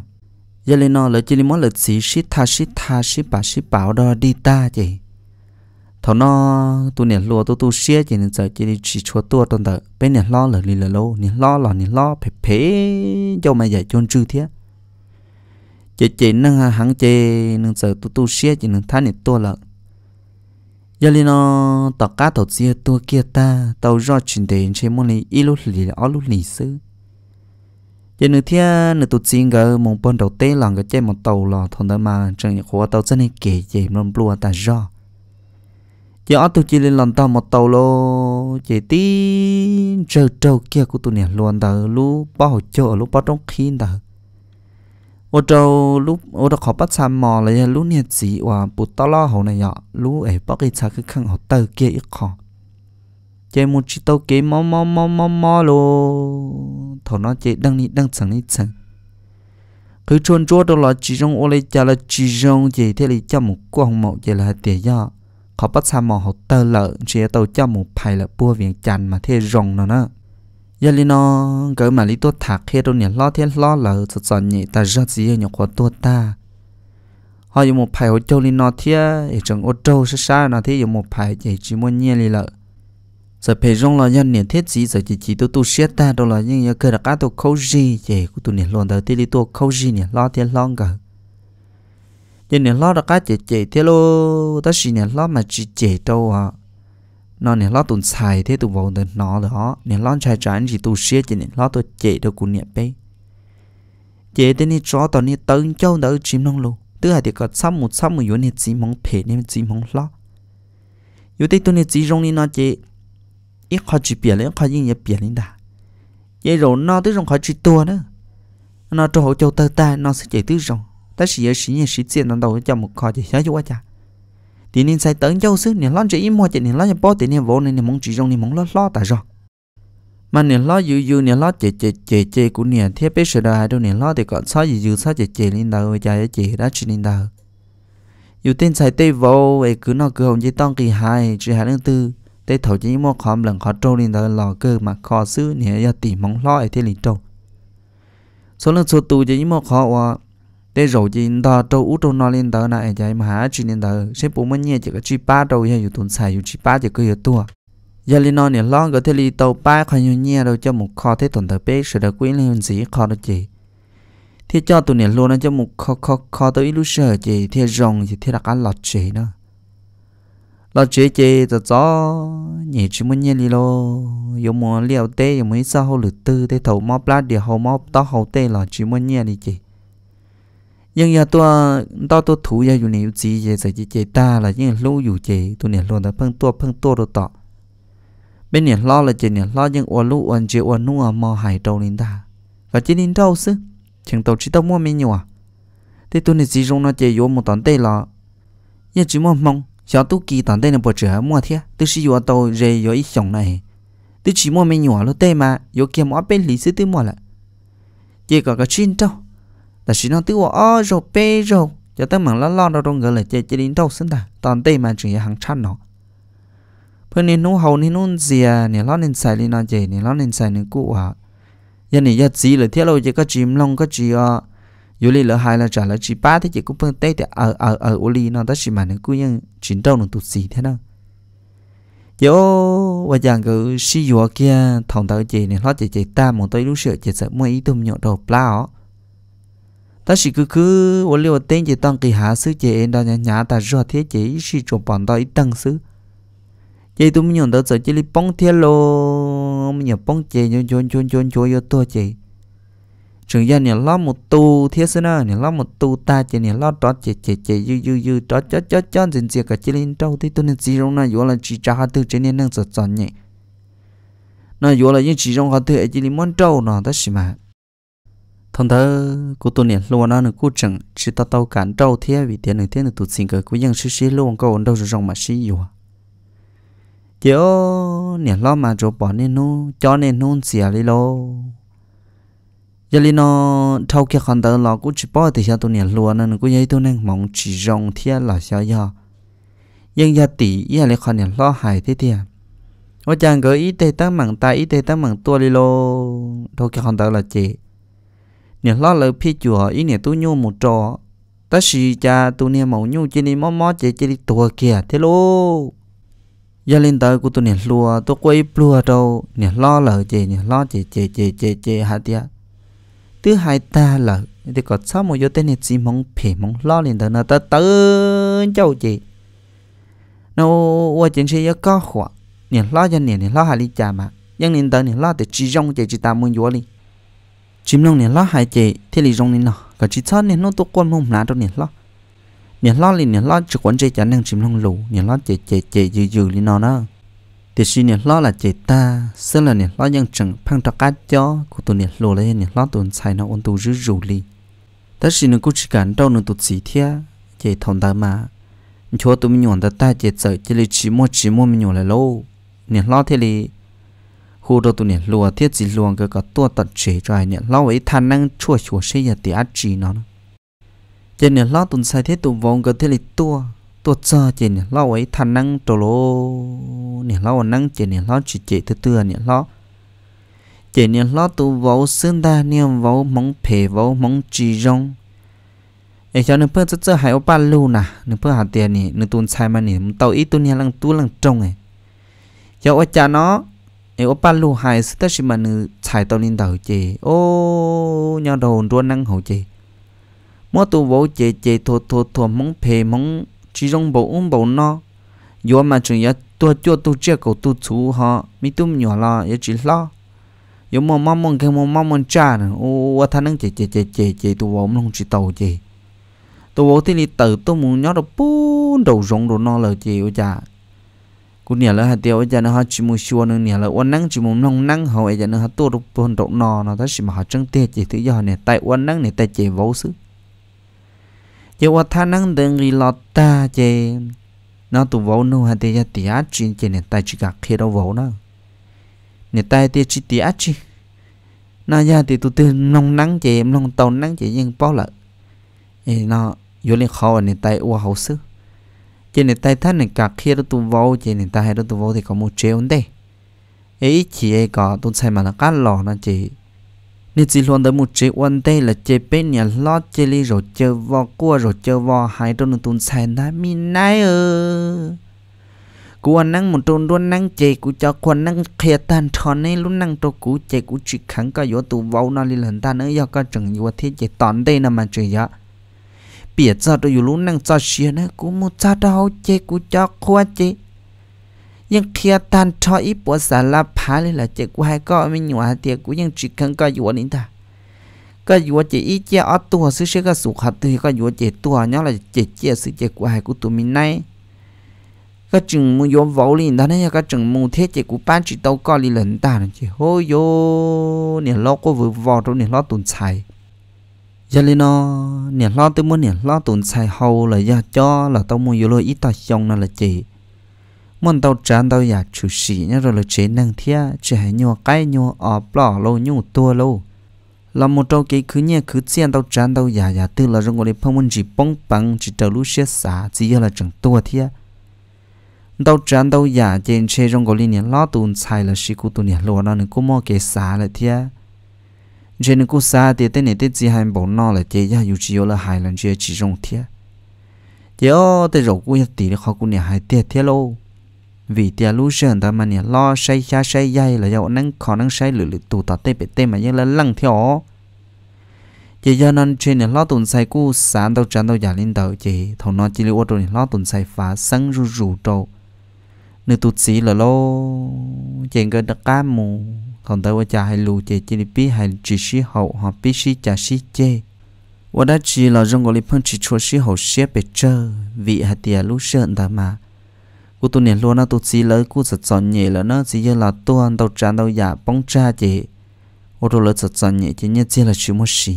giờ lên nó lỡ chỉ đi món lỡ xí shit tha shit tha shit bà shit bảo đi ta chế thọ nó tu nè lo tu tu xía chỉ nên chơi chỉ chỉ chúa tua tuần tờ bên nè lo là lì là nè lo là nè lo phê phê cho mày dạy chôn chư thế chỉ chỉ nâng hàng chỉ nâng giờ tu tu xía chỉ nên thán nè tua là giờ lì nó tao cá tao xía tua kia ta tàu rõ chuyển tiền chơi môn này ít lúc lì là lúc lì sư giờ nửa thia nửa tu xin gờ mong bên đầu tê là cái chơi một tàu là thằng đó mà chẳng khóa tao chân này kể gì mong bùa ta rõ giờ tôi chỉ lên lần tàu một tàu lô chỉ tí trâu trâu kia của tôi nè luôn tờ lú bao chỗ lú bao trong khi tờ ô trâu lú ô đó khó bắt xăm mò là lú nè chỉ và bút tao lo hậu này nhọ lú ấy bắt cái xa cái khăn họ tàu kia ít khó chơi muốn chỉ tàu kia mò mò mò mò mò lô thọ nó chơi đang đi đang chẳng đi chẳng cứ chuồn chua đó là chỉ trong ô lê chả là chỉ trong chỉ thế là chăm một quăng mậu chỉ là tiền nhọ khó bắt xa mò hậu tơ lợ chỉ tàu cho một phải là bua viện chăn mà thế rồng nó nó giờ li nó gỡ mà lý tuột thạc khi đâu nhỉ lo thế lo lợ cho sự nhỉ ta rất gì nhỉ của tuột ta họ dùng một phải ô châu li nó thế ở trong ô châu sẽ xa nó thế dùng một phải chỉ chỉ muốn nhẹ li lợ giờ phải rong lo nhân nhỉ thiết gì giờ chỉ chỉ tôi tu xét ta đâu là nhưng giờ cơ đặc á tôi khâu gì chỉ của tôi nhỉ lo tới thế li tôi khâu gì nhỉ lo thế lo gỡ giờ này lo đó cá chè chè thế lô ta chỉ này lo mà chỉ chè đâu à nó này lo tụn xài thế tụn vòng tụn nó đó này lo chạy trái chỉ tụn xia chỉ này lo tụn chè đâu cũng nhẹ bé chè thế này chó tao này tấn châu đỡ chim nông lù tức là thì có sắm một sắm một yếu này chỉ mong phê này chỉ mong lo yếu thế tụn này chỉ rong này nó chè ít khó chỉ biển lên khó yên nhẹ biển lên đã vậy rồi nó tới rong khó chỉ tua nữa nó cho hỗ trợ ta ta nó sẽ chạy tới rong 但是也是因时间能 đầu cho một kho chỉ nhớ cho quá cha thì nên xây tấn dâu sức nên lo chỉ im mua chỉ nên lo nhà bao thì nên vô nên muốn chỉ trong nên muốn lo lo tại sao mà nên lo dư dư nên lo chè chè chè chè của nên thiết biết sự đời đâu nên lo thì còn sao dư dư sao chè chè lên đầu với cha chè đã chỉ lên đầu dù tên xây tây vô ấy cứ nó cứ hồng chỉ tăng kỳ hai chỉ hai lần tư tây thầu chỉ mua khó lần khó trâu lên đầu lò cơ mà kho xứ nên giờ tỉ mong lo ở thế liền trâu số lượng số tù chỉ mua khó để rồi gì đó trâu út trâu non lên đó này vậy mà hả chỉ lên đó sẽ bố mới nhẹ chỉ có chỉ ba trâu hay dùng tuần xài dùng chỉ ba chỉ có nhiều tua giờ lên nó này lo cái thế li tàu ba khỏi nhiều nhẹ đâu cho một kho thế tuần thời bé sẽ được quý lên gì kho đó chị thì cho tụi này luôn nó cho một kho kho kho tới lúc sợ chị thì rồng thì thì là cả lọt chị nữa lọt chị chị cho gió nhẹ chỉ muốn nhẹ li lo dùng mua liều tê dùng mấy sao hậu lửa tư thế thầu móc lá địa hậu móc tao hậu tê là chỉ muốn nhẹ đi chị nhưng giờ tôi đó tôi thủ giờ dùng này, gì vậy sẽ chỉ chế ta là những lũ dù chế tôi này luôn đã phân tua phân tua rồi tọ bên này lo là chế này lo những uốn lũ uốn chế uốn nua mò hải trâu lên ta và chế lên trâu xứ chẳng tàu chỉ tàu mua mấy nhiều à thế tôi này chỉ dùng nó chơi vô một tấn tê là nhưng chỉ mong tôi tôi tôi tôi kỳ này này, chỉ chỉ tàu mà, bên mua lại, cái chuyện mong 小肚鸡蛋蛋的不折磨天，都是有到人有一想呢，都起码没鸟了对吗？有给毛被历史对磨了，这个个群众。ta chỉ nó tiêu ở rồi bê rồi cho tới mảng lo lo đâu trong người là chơi chơi đến đâu xin ta toàn tây mà chỉ hàng trăm nó phần nên nô hầu nên nô gì à nè lo nên xài nên nó chơi nè lo nên xài nên cũ à giờ này giờ gì là thiết lâu chỉ có chim long có chỉ à ờ. dù lì lỡ hai là trả lỡ chỉ ba thì chỉ cũng phân tây thì ở ở ở ô lì nó ta chỉ mà nó cứ nhưng chín đâu nó tụt gì thế nào giờ và chàng cứ suy dùa kia thằng tao chơi nè lo chơi chơi ta một tay lúc sợ chơi sợ mua ý tôm nhậu đầu plau ta chỉ cứ cứ ô liu tên chỉ tăng kỳ hạ sư chỉ em đó nhà nhà ta rõ thế chỉ chỉ chụp bọn đó ít tăng sư chỉ tụi mình nhận đó giờ chỉ li bông thiết lô mình nhận bông chỉ nhon nhon nhon nhon nhon yo to chỉ trường gia nhà lo một tu thế sư na nhà lo một tu ta chỉ nhà lo đó chỉ chỉ chỉ yu yu yu đó chó chó chó dần dần cả chỉ linh trâu thì tụi nên chỉ rong na yo là chỉ trả tư chỉ nên năng sợ sợ nhỉ na yo là những chỉ rong họ tư chỉ linh món trâu nó đó xí mà thông thơ cô tôi niệm luôn nó nữa cô chẳng chỉ ta tao cản trâu thế vì tiền nữa thế nữa tụi xin cái cô dân xí xí luôn cô đâu rồi rồng mà xí gì chỉ ô niệm lo mà rồi bỏ nên nó cho nên nó xỉa đi à, lo giờ li nó thâu kia khăn tao lo cô chỉ bỏ thì sao tôi niệm luôn nó cô giấy tôi đang mong chỉ rồng thế à, là sao giờ nhưng giờ tỷ giờ à, lại khăn niệm lo hại thế thì ở chàng gửi ý tê tăng mảng tay ý tê tăng mảng tua đi lo thôi kia khăn tao là chị nè lo lỡ phi chùa ý nè tu nhu một trò ta xì cha tu nè mẫu nhu chỉ đi mó mó chỉ chỉ đi tùa kìa thế lô gia lên tới của tu nè lùa tu quay plua đâu nè lo lỡ chè nè lo chè chè chè chè chè hả tiệt thứ hai ta lỡ thì có sao mà vô tên nè chỉ mong phê mong lo lên tới nó ta tớ châu chè nó qua chuyện gì có khóa nè lo cho nè nè lo hà đi cha mà nhưng nè tới nè lo thì chỉ rong chè chỉ ta muốn vô đi chim long này lo hai chế, thế lì rong nè nó, cả chị thân nè nó tốt quan mông nát đâu này lo này lo liền này lo chỉ quan chế chả năng chim long lù này lo chế chế chế dữ dữ liền nọ đó thì xin này lo là chế ta xưa là này lo dân chẳng phăng trọc cá cho của tụi này lù lên này lo tụi xài nó ôn tụi rú rú lì ta xin nó cũng chỉ cần đâu nó tụi chỉ thế chế thằng ta mà chúa tụi mình nhọn ta ta chị sợ chị lì chỉ mua chỉ mua mình nhọn lại lâu này lo thế lì hồ đồ tu nè lùa thiết gì luồng cái cả tua tật chế cho anh nè lâu ấy thàn năng chua chua xây nhà tỉ ăn chỉ nó cho nè lâu tụn sai thiết tụ vong cái thiết lịch tua tua cho trên nè lâu ấy thàn năng trổ lô nè lâu năng trên nè lâu chỉ chế từ từ nè lâu trên nè lâu tụ vòng sơn đa nè vòng móng phe vòng móng chỉ rong ấy cho nên phơi rất rất hay opa lưu nè nên phơi hạt tiền nè nên sai mà nè tàu ít tụn nè lăng tụn lăng trông ấy cho ở cha nó เออป้าลูไฮสเตชิมันใช้ตัวนินเตอร์เจโอ้ยอดโดนรัวนั่งหัวเจมื่อตัวโบเจเจทัวทัวทัวมงเพมงจีรงโบอุ้มโบนอยอมาจึงยาตัวจั่วตัวเจ้ากูตัวชูฮะมีตุ้มหยอละยาจีล้อยอมมามองแค่มองมามองจ้านะโอ้ว่าท่านั่งเจเจเจเจเจตัวโบมลงจีโตเจตัวโบที่นี่เติบตัวมึงยอดปูนดูรงดูนอเลยเจโอ้จ้ากูเนี่ยละฮะเดียวไอ้จานะฮะจิมุชัวนึงเนี่ยละวันนั่งจิมุนองนั่งเขาไอ้จานะฮะตัวรุปนตกนอนะถ้าสิมาหาจังเตจิตยอเนี่ยแต่วันนั่งเนี่ยแต่เจวซึเจว่าท่านั่งเดินรีลอตตาเจ nó tụ vỗ nó hạt tiền tiền chi trên nền tài chỉ cả khi đâu vỗ nó nền tài tiền chỉ tiền chi nó ra thì tụ tư nông nắng chị em tàu nắng chị nhưng bao lợ nó vô liên khó nền tài ua hậu chỉ này tay thân này cả khi đó tụ vô chỉ này tay hay đó tụ vô thì có một triệu đấy ấy chỉ ấy có tôi sai mà nó cắt lò nó chỉ nên chỉ luôn tới một triệu ăn đây là chế bên nhà lót chế ly rồi chơi vò cua rồi chơi vò hai đôi nó tôi sai đã mi nai ơ cú ăn năng một tuần luôn năng chế cú cho quân năng khía tan tròn này luôn năng trâu cú chế cú chỉ khẳng cả yếu tụ vô nó lên lần ta nữa do các trường yếu thiết chế tòn đây là mà chơi vậy bịa ra tôi dù luôn năng cho xìa nè cú mu cha đau chê cú cho khoa chê nhưng khi tan cho ít bộ xả la phá lên là chê cú hai có mình nhỏ tiệt cú nhưng chỉ cần có dù anh ta có dù chê ít chê ở tua sư sẽ có sụt hạt thì có dù chê tua nhớ là chê chê sư chê cú hai cú tụi mình này các chừng mu yếm vỗ lên đó này các chừng mu thế chê cú bán chỉ tàu có lên lần ta chê hôi yo nè lo có vừa vò rồi nè lo tụi xài giờ lên nó nè lo tôi muốn nè lo tụn xài hầu là giờ cho là tao muốn yolo ít tao xong là chị muốn tao chán tao giờ chủ sĩ nhá rồi là chế năng thia chế hay nhua cái nhua ọp lọ lâu nhua tua lâu là một trâu cái cứ nhẹ cứ xiên tao chán tao giờ giờ tư là rong đi phong muốn chỉ bông bằng chỉ tao lú xe xả chỉ là chẳng tua thia tao chán tao giờ trên xe rong đi nè lo tụn xài là sĩ cụ tụn nè lo nó nên cũng mò cái xả là thia trên cô xa thì tên này tên gì hai bốn nó là chơi ra dù chỉ là hai lần chơi chỉ rong thiệt giờ tên rồi cô nhất tỷ khó cô này hai tiệt thiệt lâu vì tia lũ sơn ta mà nè lo say xa say dây là do năng khó năng say lử lử tụ tọt tê bể tê mà như là lăng theo chỉ do nên trên nè lo tụn say cú sáng đầu trán đầu giả lên tàu chỉ thầu nó chỉ lưu ở nè lo tụn say phá sáng rù rù trâu nữ tụt xí là lo trên cái đặc cam mù thằng tao cha hay lù chè chỉ bị hay chỉ sĩ hậu họ bị sĩ cha sĩ chê và đã chỉ là trong gọi là phân chỉ chua sĩ hậu xếp bề chờ vì hạt tiền lũ sợn ta mà cô tu nè luôn nó tu chỉ lỡ cô giật giòn nhẹ là nó chỉ như là tuan tàu tràn tàu giả dạ bóng cha chè ô tô lỡ giật giòn nhẹ chỉ như chỉ là chỉ một sĩ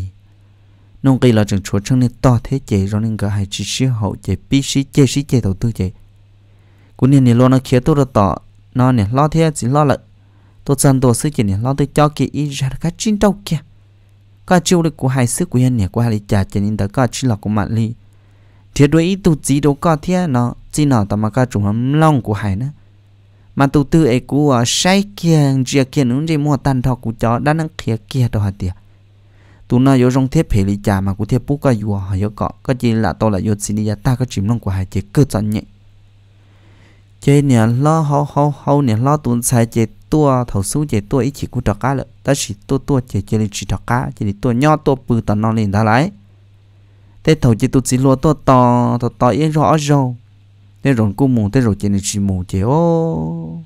nông kỳ là trường chúa chân nên to thế chè rồi nên cả hai chỉ sĩ hậu chè bị sĩ chê sĩ chê đầu tư chè cô nè nè luôn nó khía tu ra tọ nó nè lo thế chỉ lo là tôi dần đồ sư chỉ nhỉ lo tôi cho kỳ ý ra cái chuyện đâu kia có chiêu được của hai sức của anh nhỉ của hai trả cho nên đã có chín là của mạng ly thiệt đối ý tu chỉ đâu có thiệt à, nó chỉ nó tao mà cá trùng hầm long của hai nữa mà tu tư ấy của ờ, say kia chia kia nướng gì mua tan thọ của chó đã nâng kia kia đâu hả tiệt tu nó yếu trong thiết phê lý trả mà của thiết bút cá yùa họ yếu cọ có chỉ là tôi là yếu xin đi ta có chìm long của hai chỉ cứ chọn nhẹ chế nè lo hâu hâu hâu nè lo tuần sai chế tua thầu xuống chế tua ít chỉ cú trọc cá lợ ta chỉ tua tua chế chế lên chỉ trọc cá chế đi tua nho tua bự tận non lên đã lại thế thầu chế tua chỉ lo tua to to to yên rõ rồi thế rồi cú mù thế rồi chế lên chỉ mù chế ô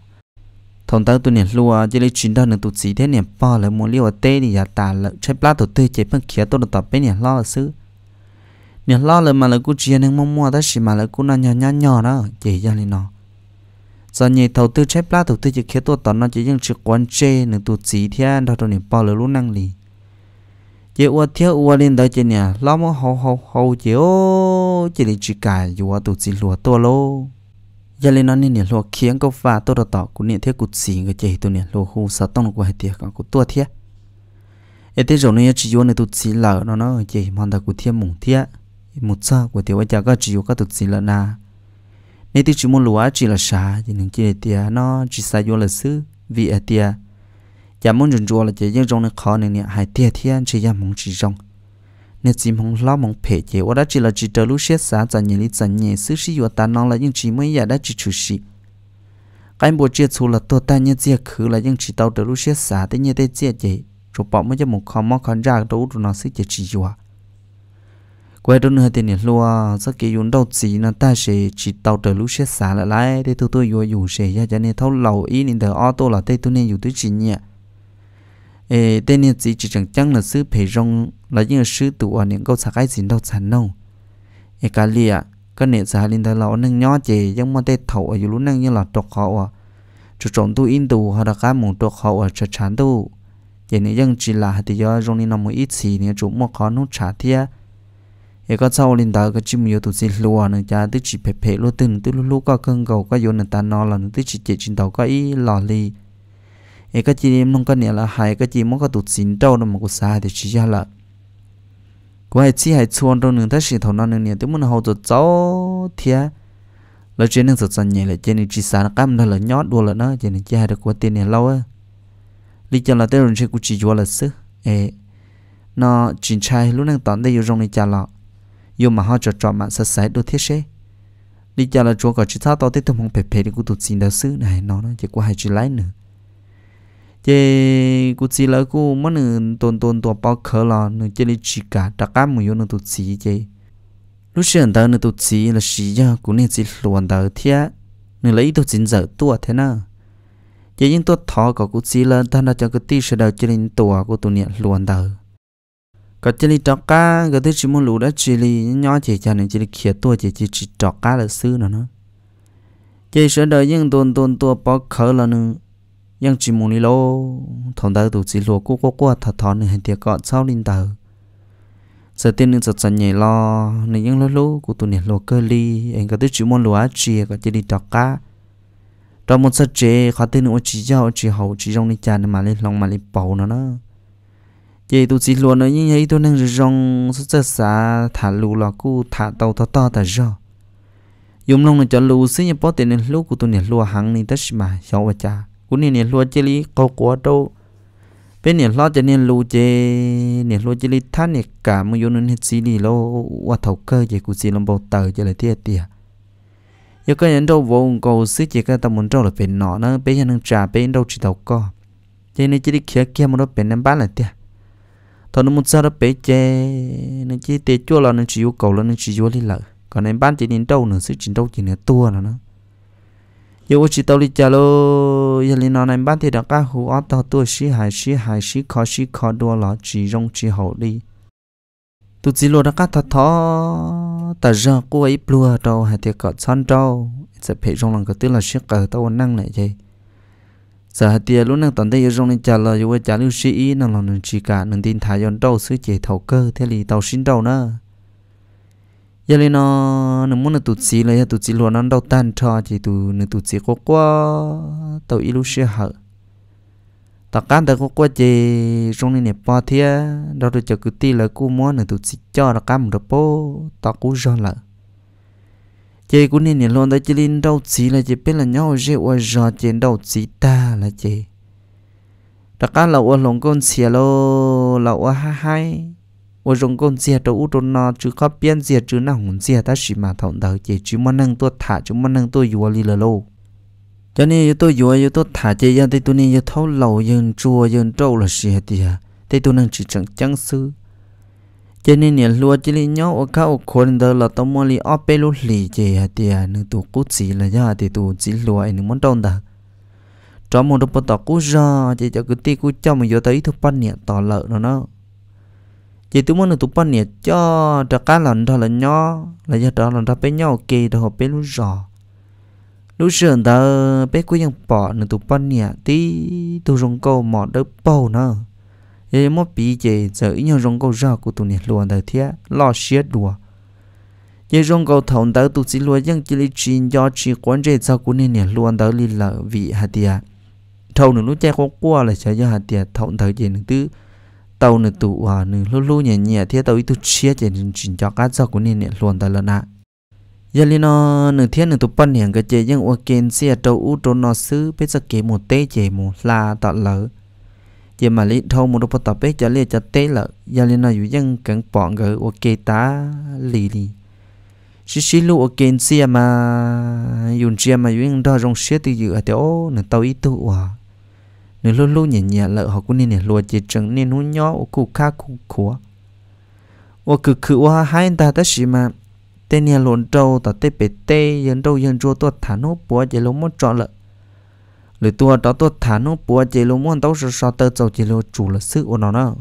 thằng tao tu nè lúa chế lên chỉ đâu nè tu sĩ thế nè bỏ lại mua liều tê thì giả tà lợ chế plát thầu tê chế phân khía tôi được tập bên nè lo là sư, nè lo là mà là cú chia nè mua mua ta chỉ mà là cú nó nhỏ nhỏ nhỏ đó chế cho lên nó giờ nhị đầu tư trái lá đầu tư chỉ khiến tôi tận nó chỉ những chuyện quan chế những tổ chức thiên đó tôi những bao lời lúc năng lì chỉ qua theo qua lên tới chỉ nè lo mà hậu hậu hậu chỉ ô chỉ lì chỉ cài ua tổ chức lúa to lô giờ lên nó nên nè lúa khiến câu phá tôi đào tạo cũng niệm thiếu cụt xì người chỉ tôi nè lúa hù sao tông qua tiệt còn cụt tua thiệt ấy thế rồi nó chỉ vô này tổ chức lỡ nó nó chỉ mang theo cụt thiệt mùng thiệt một sao của tiểu ấy cha các chỉ vô các tổ chức lỡ na nên thì chúng muốn lúa chỉ là xa chỉ những cái tia nó chỉ xa vô là xứ vì ở à tia chả muốn dùng chùa là chỉ những trong nước khó nên nhà hai tia thiên chỉ ra mong chỉ trong nên chỉ mong lo mong phê chỉ ở đó chỉ là chỉ trở lúc xét xa chẳng nhỉ lý chẳng nhỉ xứ sĩ vừa ta nó là những chỉ mới giờ đã chỉ chủ sĩ cái bộ chia chú là tôi ta những chia khứ là những chỉ tao trở lúc xét xa thế những thế chia chỉ rồi bỏ mới cho một khó mong khó ra đâu rồi nó sẽ chỉ chỉ vừa quay đôi nữa tiền lúa rất cái yun đầu chỉ là ta sẽ chỉ tàu trở lúc sẽ xả lại lại để tôi tôi vừa dùng sẽ ra cho nên thâu lầu ý nên thở auto là tây tôi nên dùng tới chỉ nhẹ ê tên nên chỉ chỉ chẳng chẳng là sư phải rong là những sư tụ ở những câu xả cái gì đâu sản đâu ê cả lìa cái nền xả lên thâu lầu nâng nhỏ chè giống mà tây thầu ở dưới lúc nâng như là trọc họ à chú trọng tôi in tu họ đã cái mùng trọc họ ở chợ chán tu vậy nên dân chỉ là thì do rong nên nằm một ít xì nên chúng mà có nút trả thiệt ye ka chau lin da ka chim yo tu si lua na cha ti chi phe phe lo tin tu lu lu ka kang gau ka yo ta no la ti chi che chin dau ka i la li ye ka chi nim nong ka ne la hai ka chi mo ka tu sin dau na mo ku sa ti chi ya la ko hai chi hai chuan ro nung ta shi thau na nung ne tu mun hau zo chau thia lo chen nang zo chan ye le chen ni chi sa na kam na la nyot do la na chen hai da ko tin ne lau a li chen la te run che ku chi yo la su nó chỉnh trai lúc năng tận đây yêu rong này chả yêu mà họ cho cho mạng sợ sệt đôi thiết chế đi chờ là chúa có chỉ thao to tới thông hồng phê phê đi cũng tụt xin đạo sư này nó nó chỉ có hai chữ lái nữa chỉ cũng chỉ là cũng mất nửa tuần tuần tổ bao khờ là nửa chỉ là chỉ cả đặc cá mùi nửa tụt xí chỉ lúc xưa tao nửa tụt xí là xí giờ cũng nên chỉ luồn tao thiệt nửa lấy tụt xin giờ tua thế nào chỉ những tuột thọ có cũng chỉ là tao đã cho cái tia sơ đầu chỉ lên tua của tụi nè luồn tao có chỉ li trọc cá cái thứ chỉ muốn lũ đó chỉ li nhỏ chỉ cho nên chỉ li khía tua chỉ chỉ chỉ trọc cá là xứ nữa nữa chỉ sửa đời nhưng tuần tuần tua bỏ khờ là nữa nhưng chỉ muốn đi lô thằng đó tụ chỉ lúa cua cua cua thật thọ nên hiện tiệc gọn sau linh tờ giờ tiên nên giật giật nhảy lo nên những lúa lúa của tụi nè lúa cơ li anh cái thứ chỉ muốn lúa chỉ có chỉ li trọc cá trong một sợi chế khó tin nữa chỉ giao chỉ hậu chỉ trong đi cha nên mà lên lòng mà lên bầu nó nữa chị tôi chị luôn nói như vậy tôi đang rong số chất xa thả lù lò cu thả tàu thả to thả rò dùng lòng này cho lù xí nhà bó tiền này của tôi này lùa hàng này tất mà cháu và cha cũng này này lùa chỉ lý câu của đâu bên này lo cho nên lù chơi này lùa chỉ lý thắt này cả một vô nên hết xí đi lô qua thầu cơ vậy của chị làm bầu tờ cho lại tiệt tiệt giờ cái nhận đâu vô cầu xí chỉ cái tâm muốn đâu là phải nọ nó bây bên nhân trà bên đâu chỉ đầu co cho nên chỉ đi kia kia một đó bên năm ba là tiệt thôi nó muốn sao đó bé chê nên chỉ tê chỗ là nên chỉ yêu cầu là nên chỉ yêu đi lợ còn em bán chỉ nhìn đâu nữa sức chỉ đâu chỉ nữa tua nữa nó yêu chỉ tao đi chả lô giờ liền nói em bán thì đã cá hú ót tao tua xí hài xí hài xí khó xí khó đua là chỉ rong chỉ hậu đi tụi chỉ lô đã cá thật thọ ta giờ cô ấy plua đâu hay thì cọt son đâu sẽ phải rong lần cái tức là xí cờ tao năng lại vậy giờ hạt tiền lúc năng tận đây rong nên trả lời với trả lưu sĩ ý năng lòng nên chỉ cả nên tin thái yon đầu sứ chế thầu cơ thế thì tàu xin đầu nữa giờ này nó nên muốn là tụt xí lấy tụt xí luôn nó đầu tan cho chỉ tụ nên tụt xí có quá tàu ý lưu sĩ hở tao cán tao có quá chế rong nên nẹp bao thế đâu được chờ cứ ti là cú muốn nên tụt xí cho tao cam một đợt po tao cú do lại chị cũng nên nhận luôn tới chỉ lên đầu chỉ là chỉ biết là nhau dễ qua giò chị đầu chỉ ta là chị đặc cá là qua lòng con xìa lo, là qua ha hai qua lòng con xìa đâu út nó chứ có biến xìa chứ nào hồn xìa ta chỉ mà thằng đầu chị chứ mà năng tôi thả chứ mà năng tôi vừa đi là lô cho nên tôi vừa tôi thả chị ra thì tôi nên thâu lâu, dân chùa dân trâu là xìa thì thì tôi năng chỉ chẳng chẳng sư cho nên nhà lúa chỉ là nhau ở khâu khốn đó là tao muốn li áp bê lúa lì chè à, hạt tiền nữ tụ cút xì là ra thì tụ chỉ lúa ấy muốn trông đó cho một đứa bắt cú ra chỉ cho cứ ti cú cho mình vô tới thứ pan nhẹ tỏ lợ nó nó chỉ tụi muốn tụ pan nhẹ cho cho cá lần đó là nhau là do đó là ra bé nhau kì đó họ bé lúa rõ lúa sườn đó bé bỏ nữ tụ pan nhẹ tí tụ rong câu mỏ đỡ bầu nữa ye mo pi je giờ ý nhau rong câu ra của tụi nè luôn đời thế lo xé đùa ye rong câu thầu đời tụi chỉ luôn những chỉ lý chín do chỉ quan je sao của nè nè luôn đời li lợ vị hạt tiệt thầu nửa lúc che có qua là sẽ do hạt tiệt thầu đời je nửa tư tàu nửa tụ à nửa lúc lu nhẹ nhẹ thế tàu ít tụi xé je nửa chín cho cá sao của nè nè luôn đời lần nè giờ li nó nửa thiên nửa tụ hiện cái je những ô kiến xe tàu u tàu nó xứ bây giờ kế một tế je một là tạo lỡ giờ mà lý thâu một đôi tập bếp cho lý cho tế là gia lý nó dụ dân cần bọn gỡ ok tá lì lì xí xí lu ok xia à mà dùng xia à mà dùng đó rong xí từ dự à thì ô nè tàu ít tu à nè lu lu nhẹ nhẹ lợ họ cũng nên nè lùa chỉ trứng nên hú nhó ô cụ khá cụ khủa ô cứ cứ ô hai ta ta xí mà tên nhà lộn trâu ta tế bê tê dân đâu dân trâu tuột thả nốt búa chỉ lô mất trọn lợ lửa tua đó tôi thả nó bùa chế lô muốn tao sợ sợ tơ dầu chế lô chủ là sư của nó đó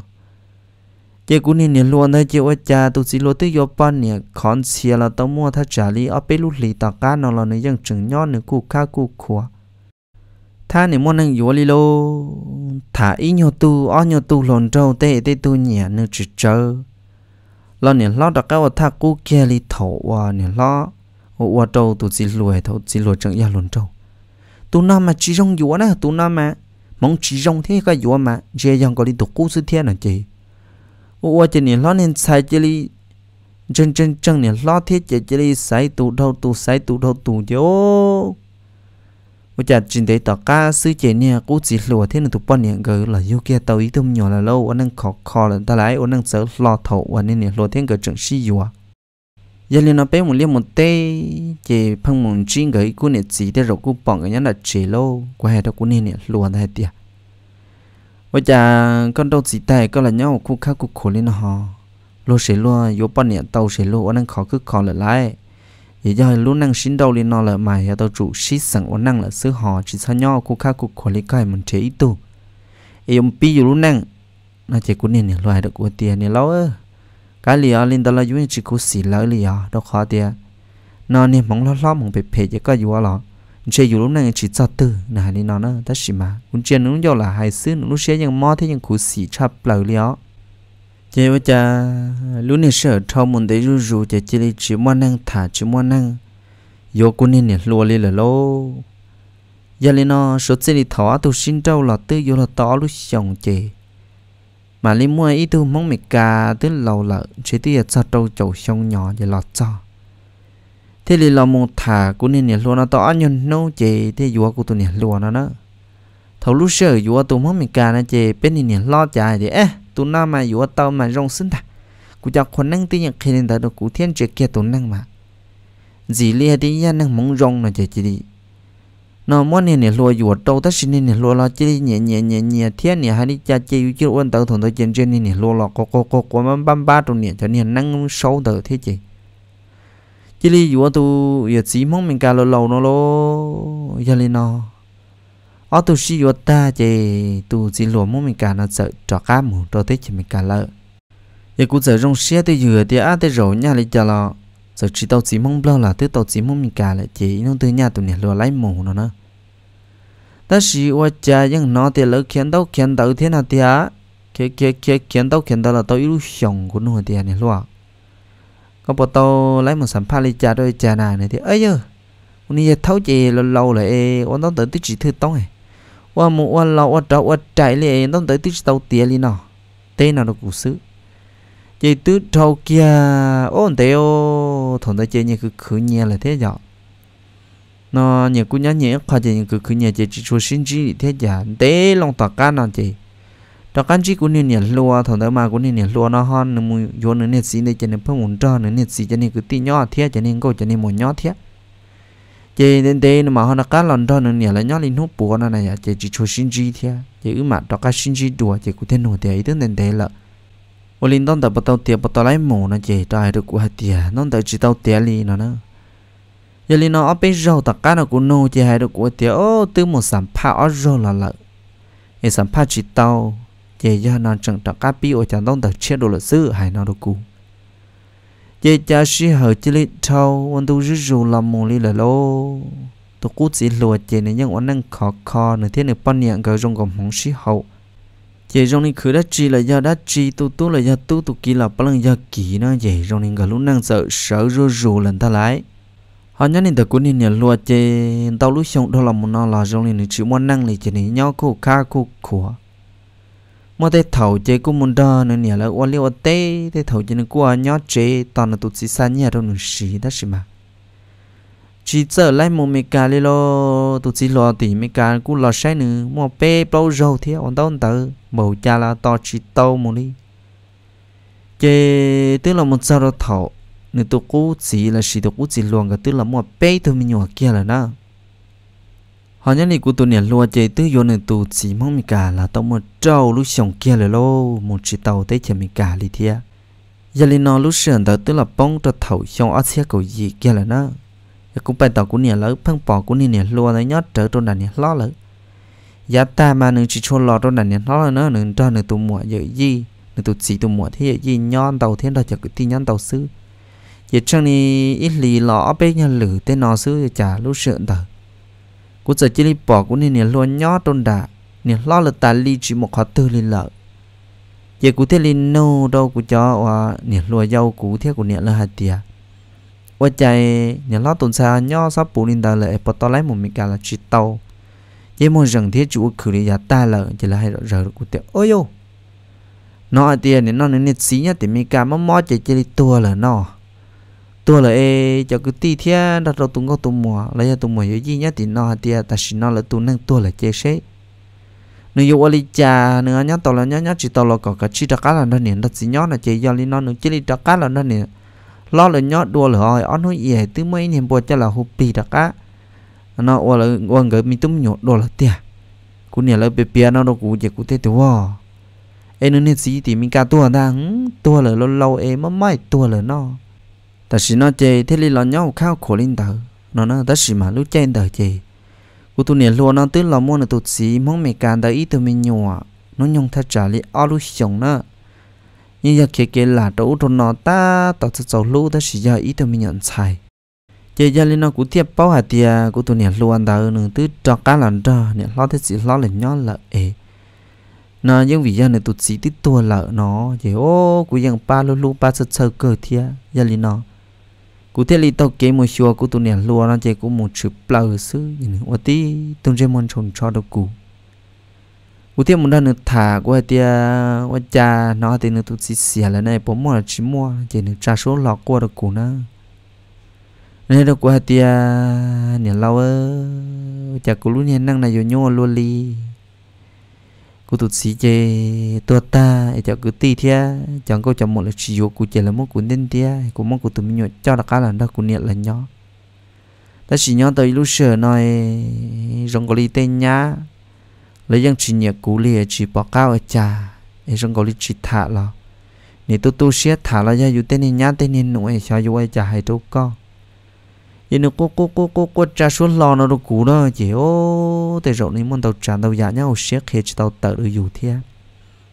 chế cũng nên nhận luôn thôi chế ôi cha tôi xin lô tới giờ ban nè còn xìa là tao mua thà trả lý ở bên lúc lì tao cá nó là nè dân chừng nhon nữa cụ cá cú khua tha nè muốn ăn dúa lý lô thả ý nhô tu ó nhô tu lòn trâu tê tê tu nhẹ nè chỉ chơi lo nè lo đặc cao thà cú kia lý thổ nè lo ủa trâu tôi xin lùi thâu xin lùi chẳng ya lòn trâu tụ nó mà chỉ rong yếu na tụ nó mà mong chỉ rong thế cái yếu mà dễ dàng có đi tụ cú sự thiên là chị ô chị này lo nên sai chỉ đi chân chân chân này lo thế chỉ chỉ đi sai tụ đâu tụ sai tụ đâu tụ dỗ ô chả chỉ để tỏ ca sư chị nè cú chỉ lùa thế là tụ bọn nè gỡ là yêu kia tàu ý thông nhỏ là lâu anh đang khó khó là ta lại anh đang sợ lo thầu anh nên lo thế gỡ chẳng si dùa giờ liền nó bé một liếc một tê chỉ phăng một chín gửi cô nè chỉ để rồi cô bỏ cái nhắn là chỉ lô qua hệ đó cô nè nè luôn thay tiệt bây giờ con đâu chỉ tay con là nhau cô khác cô khổ lên họ lô sẽ lô yếu bao nè tàu sẽ lô anh khó cứ khó lại lại cho giờ lúc năng xin đâu lên nó là mà giờ tàu chủ xí sẵn anh năng là sứ họ chỉ sao nhau cô khác cô khổ lên cái mình chế ít tu em pi lúc năng nó chỉ cô nè nè loài được của tiền nè lâu ơi cái lì à linh đó là dùng chỉ có xì lỡ lì à đâu khó tiệt nó nên mong lo lo mong bị phê chỉ có yêu lo chỉ yêu lúc này chỉ cho tư, nè lì nó nó tất xí mà cũng chuyện nó do là hai xứ lúc xế nhưng mò thế nhưng cố xì chập lỡ lì chỉ bây giờ lúc này sợ thâu mình thấy rú rú chỉ chỉ chỉ muốn năng thả chỉ muốn năng yo cũng nên nè lùa lì là lo, giờ lì nó số chỉ lì thọ tu sinh trâu là tư yo là to lúc xong chỉ mà lên mua ít thứ mong mình cả tức lâu lợ chế tiệt cho trâu chầu sông nhỏ để lọt cho thế thì là một thả của nên nhà luôn nó to nhân nâu chế thế dúa của tôi nhà luôn nó nữa thầu lúc sợ dúa tụi mong mình cả nó chế bên này nhà lo chạy thì eh tụi nó mà dúa tao mà rong xinh ta cụ cho con năng tin nhận khi nên tới được cụ thiên chế kia tụi năng mà gì lia thì nhà năng mong rong nó chế chỉ đi nó muốn nè nè lúa dùa đâu tất sinh nè nè lo chỉ nhẹ nhẹ nhẹ nhẹ thiên nè hay đi cha chơi yêu chiêu ôn tàu thằng tôi trên trên nè nè lúa lo có có có có mắm băm ba trong nè cho nè năng sâu tờ thế chị chỉ li dùa tu giờ chỉ mong mình cả lâu lâu nó lo giờ li nó ở tu sĩ dùa ta chị tu chỉ lo mong mình cả nó sợ trọ cá mù trọ thế chị mình cả lợ giờ cũng sợ rong xé tới giữa thì á tới rồi nha li cha lo giờ chỉ tàu chỉ mong bao là tới tàu chỉ mong mình cả lại chỉ nó tới nhà tụi này lo lấy mù nó nữa ta chỉ qua cha những nó thì lỡ khiến tàu khiến tàu thế nào thì à, kia kia kia khiến tàu khiến tàu là tàu yếu sống của nó thì này luôn có bộ tàu lấy một sản phẩm đi cha đôi cha này này thì ấy giờ hôm nay thấu chị lâu lâu lại ôn tao tới tích chỉ thư tông này qua mù qua lâu qua trâu qua chạy lại ôn tao tới tích tàu tiền đi nọ tên nào nó cũng xứ chị tứ trâu kia ôn tê ô thằng ta chơi như cứ khứ nhẹ là thế giờ nó nhẹ cũng nhớ nhẹ khoa chơi như cứ khứ nhẹ chơi chỉ số sinh chi thế giờ thế lòng tọt cá nó chị tọt cá chỉ cũng nhiều nhẹ lúa thằng ta mà cũng nhiều nhẹ lúa nó hơn nên mua vô nên nè xí này chơi nên phong muốn cho nên nè xí chơi nên cứ tí nhỏ thế chơi nên cô chơi nên một nhỏ thế chị đến tê mà hơn nó cá lòng cho nên nhẹ là nhỏ lên hút bùa nó này chơi chỉ số sinh chi thế chơi ứ mà tọt cá sinh chi đùa chơi cũng thế nổi thế ý tưởng nên thế là วันนี้ต้องแต่ปตเตียปตไลหมูนะเจตายดูกูหาเตียน้องแต่จีเตาเตียลีนะนะยาลีน้องเอาไปเราตะก้านะกูโนเจหายดูกูเตียโอ้ตื้อหมดสัมภาอ้อเราละละไอสัมภาจีเตาเจยานอนจังตะก้าปีโอจันต้องแต่เชี่ยดูละซื้อหายนอดูกูเจจ้าชีเหอจิลิเทาวันดูจู่จู่ลำมูลีละโลตัวกูจีหลัวเจเนี่ยยังวันนั่งขอคอหนึ่งเที่ยหนึ่งปอนเนี่ยเกิดจงกับหงชีเหอ vậy trong này khứ đã chi là do đã chi tu tu là do tu tu kỳ là bao lần do kỳ nó vậy trong này cả lúc năng sợ sợ rù rù lần ta lại họ nhớ nên từ cuối nên nhà lúa chê tao lúc xong đó là một nó là trong này chữ muốn năng này chỉ này nhau cô kha cô khổ mà thế thầu chê cũng muốn đó nên nhà là quan liêu tê thế thầu chê nên qua nhớ chê toàn là tụt xí san nhà đâu nửa xí đó xí mà chỉ sợ lấy một mấy cái đi lo tụt xí lo thì mấy cái cũng lo sai nữa mua pe bao rau thì ông tao ông tao màu da là to chỉ tâu một đi chế tức là một giờ đó thảo nên tôi cố chỉ là chỉ tôi cố chỉ luôn cái tức là một bé thôi mình nhỏ kia là đó họ nhớ này của tôi nè luôn chế tức do nên tôi chỉ mong mình cả là tao một trâu lúc sống kia là lô một chỉ tàu tới chỉ mình cả lì thia giờ lên nó lúc sườn đó tức là bông cho thảo trong ở xe cầu gì kia là đó cũng bài tàu của nè lỡ phăng bỏ của nè lùa nó nhót trở trong đàn nè lo lỡ giá ta mà nương chỉ cho lọt đôi là nè nó là nó nương cho nương tụ mùa giờ gì nương tụ chỉ tụ mùa thế gì nhon tàu thiên đó chả cứ tin nhon tàu xứ giờ chẳng ni ít lì lọ bé nhà lử tên nó xứ trả lúc sợ tờ cú giờ chỉ đi bỏ cú nè nè luôn nhót tôn đà nè lo là ta li chỉ một khó tư lên lợ giờ cú thế lên nô đâu cú cho à nè lùa dâu cú thế của nè là hạt tiệt và chạy nè lo tồn xa nhó sắp bù lên tờ lại bắt tao lấy một mình cả là chỉ tàu ye mo rằng thiết chủ khử lý giá ta là chỉ là hai rõ rõ của tiệm ôi yo nó tiền này nó nên nít xí nhá thì mi cả mó chạy chơi chỉ tua là nó tua là e cho cứ ti thiết đặt đầu tung có tung mùa lấy ra tung mùa yếu gì nhá thì nó tiền ta chỉ nó là tung năng tua là chơi xế nếu yêu ali cha nữa nhá tao là nhá nhá chỉ tao là có cả chi đặc cá là nó nè đặt xí nhá là chơi do lý nó nữa chỉ đặc cá là nó nè lo là nhá đua là hỏi ăn hối gì tứ mấy niệm bùa cho là hụp bì đặc cá nó qua là qua người mình tôm nhổ đồ là tiệt, cú nhà là bê bia nó đâu cú chỉ cú thế tao em nó nên gì thì mình cả tua ta hứng tua là lâu lâu em mà mãi tua là nó ta chỉ nó chơi thế li là nhau khao khổ lên tờ nó nó ta chỉ mà lúc chơi tờ chơi cú tu nè luôn nó tức là mua là tụt gì mong mẹ cả tờ ít tụi mình nhổ nó nhung thật trả li ao lúc sống nữa nhưng giờ kia kia là đâu cho nó ta tao sẽ cháu lũ ta chỉ giờ ít tụi mình nhận sai chị gia linh nó cũng tiếp bao hạt tia của tụi nè luôn đào nữa tứ trọ cá lần trọ nè lo thế gì lo lại nhỏ lợ ế nó nhưng vì gia này tụt sĩ tít tua lợ nó chị ô ba lú lú ba sơ sơ cơ thia gia linh nó cụ thể li tao kế một chùa của tụi nè luôn nó chị cũng một chữ plau sư nhìn ô tí tung chơi môn chồn cho đâu cụ cụ thể một đợt nữa thả qua tia qua cha nó thì nữa tụt sĩ xỉa là này bố mua là chỉ mua chị nữa trả số lọ qua đâu cụ nữa nên đâu qua tia nè lâu ơ chả cô lúc nè năng này vô nhô luôn li cô tụt xí chê tua ta chả cứ tì thia chẳng có chẳng một là chỉ vô cô chả là một cuốn đến tia cô mong cô tụi mình nhột cho là cá là đâu cô nhẹ là nhỏ ta chỉ nhỏ tới lúc sửa nói rong có li tên nhá lấy dân chỉ nhẹ cú lìa chỉ bỏ cao ở trà ấy rong có li chỉ thả lo nếu tôi tu siết thả lo ra dù tên nhá tên nụ ấy sao dù ai chả hay đâu con vậy nó có có có có có trà xuống lò nó nó cũ đó chị ô thế rồi nên muốn tàu tràn tàu giả nhau xét hết tàu tự được dù thế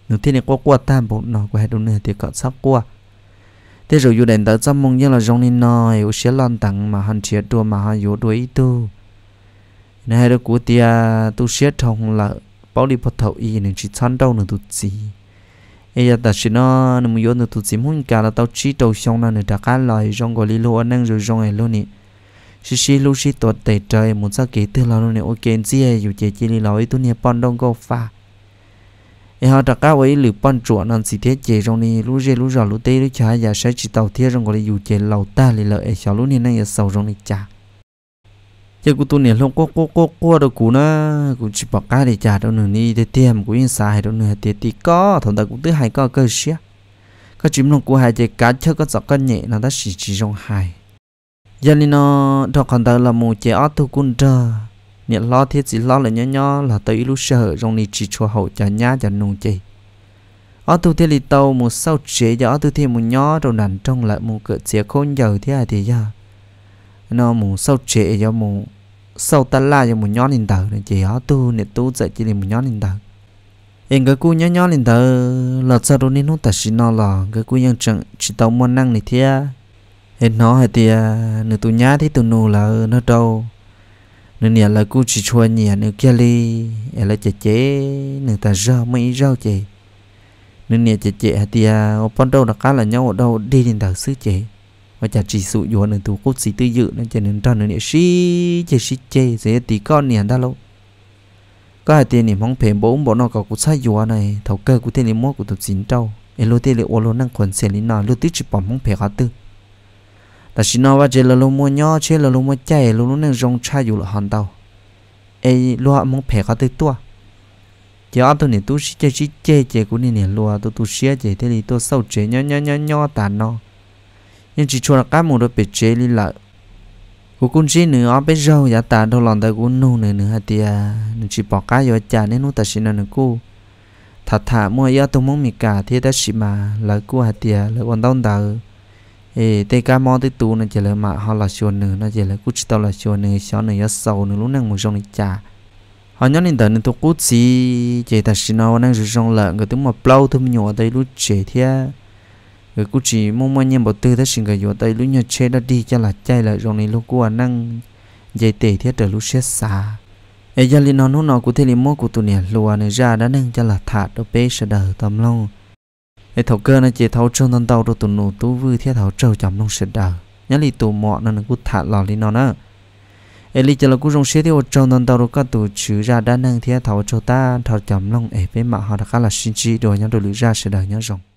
nếu thế này có qua tam bộ nó qua đâu nữa thì có sắp qua thế rồi dù đến tới trăm mong như là rộng này nồi ô xét lon tặng mà hắn chia đua mà hắn yếu ít tu nên hai đứa của tia tu xét thông là bảo đi bắt thầu y nên chỉ chăn đâu nữa tu gì ấy giờ ta chỉ nó nó muốn yếu nữa tu gì muốn cả là tao chỉ đầu xong là nó đã cá lại rong gọi đi luôn anh rồi rong ấy luôn này sĩ sĩ lúc sĩ tuột tệ trời muốn sao kỹ từ lâu luôn này ok gì dù chỉ chỉ đi lâu tu nia pon đông go pha em họ đặt cao ấy lử pon chùa nên sĩ thế chế trong này lúc gì lúc giờ lúc tê lúc cha giờ sẽ chỉ tàu thế rong gọi dù chế lâu ta lì lợi xào lúc này này sầu rong này cha giờ cụ tu nia không có có có có đâu cụ nó cụ chỉ bỏ cá để cha đâu nữa đi để tiêm cụ yên xài đâu nữa tiệt tiệt có thằng ta cũng tới hai có cơ xía có chim lông của hai chế cá chứ có giọt có nhẹ nó đã chỉ chỉ rong hai giờ nên nó đọc còn tới là một chế ớt thu quân trơ nhẹ lo thiết gì lo là nhỏ nhỏ là tới lúc sợ trong này chỉ cho hậu cho nhá cho nung chì ớt thu thiết lì tàu một sau chế giờ ớt thu thiết một nhỏ rồi nản trong lại một cỡ chế khôn giờ thế à thì giờ nó một sau chế giờ một sau ta la giờ một nhỏ nên tờ này chỉ ớt thu nè tu dậy chỉ là một nhỏ nên tờ em cái cu nhỏ nhỏ nên tờ là sau đó nên nó ta xin nó là cái cu nhân chẳng chỉ tàu muốn năng này thế hết nó hay thì nửa tụ nhá thì tụ nù là ờ, nó trâu nửa nhà là cú chỉ chua nhà nửa kia li là chè chế nửa ta rau mấy rau chè nửa nhà chè chè hay thì ở bên đâu là cá là nhau ở đâu đi đến đảo xứ chè và chả chỉ sụ vô nửa tụ cốt xí tư dự nên chè nửa trâu nửa nhà xí chè xí chè dễ tí con nhà ta lâu có hai tiền niệm mong phèm bốn bọn nó có cú sai vô này thầu cơ của tiền niệm mua của tụ chín trâu elo tiền liệu ô lô năng quần xe lý nào lưu tí chỉ bỏ mong phèm khá tư ta chỉ nói ว่าเจริญลมวยย่อเชื่อลมวยใจลมนึงรงชาอยู่หลอนเตาเอลัวมองเผยเขาตัวตัวเจ้าตัวนี้ตัวชี้เจชี้เจเจกูนี่เนี่ยลัวตัวตัวเสียเจเทลีตัวเศร้าเจย่อย่อย่อย่อตานอยังจีชวนก้ามูโดยเปิดเจลีละกูคุณชี้เนื้อเอาไปเจ้าอย่าตาดหลอนแต่กูนู่นเนื้อเนื้อเตียนึงจีปอกก้าย่อจ่าเนี่ยนู่นแต่ชินนั่นกูถ้าถามมวยย่อตัวมึงมีกาเทียได้ชิมาแล้วกูหัดเตียแล้ววันต้องเดา ê tê ca mò tê tu nó chỉ là mà họ là chuồn nữa nó chỉ là cút tao là chuồn nữa cho nữa yết sầu nữa lúc năng muốn trong này chả họ nhớ nên tận tôi cút gì chỉ thật sự nó đang rủ trong lợn người tiếng mà plau thơm nhỏ tay lúc chế thia người cút chỉ mong mua nhiên bảo tư thật sự người nhỏ tay lúc nhớ chế đã đi cho là chạy lại trong này lúc qua à năng dây tê thia trở lúc xét xa ê gia linh nó nó cũng thể là mua của tôi nè luôn này ra đã năng cho là thả đó bé sẽ đợi tầm lâu để thầu cơ nó chỉ thầu trâu tần tàu rồi tụ nụ tú vư theo thầu trâu chậm nông sệt đờ nhớ li tụ mọ nó cũng thả lò li nó nữa ấy lì chỉ là cũng dùng xe theo trâu tần tàu rồi các tụ chữ ra đã nâng theo thầu trâu ta thầu chậm nông ấy với mạ họ đã khá là sinh chi đồ nhớ đồ lưỡi ra sệt đờ nhớ rồng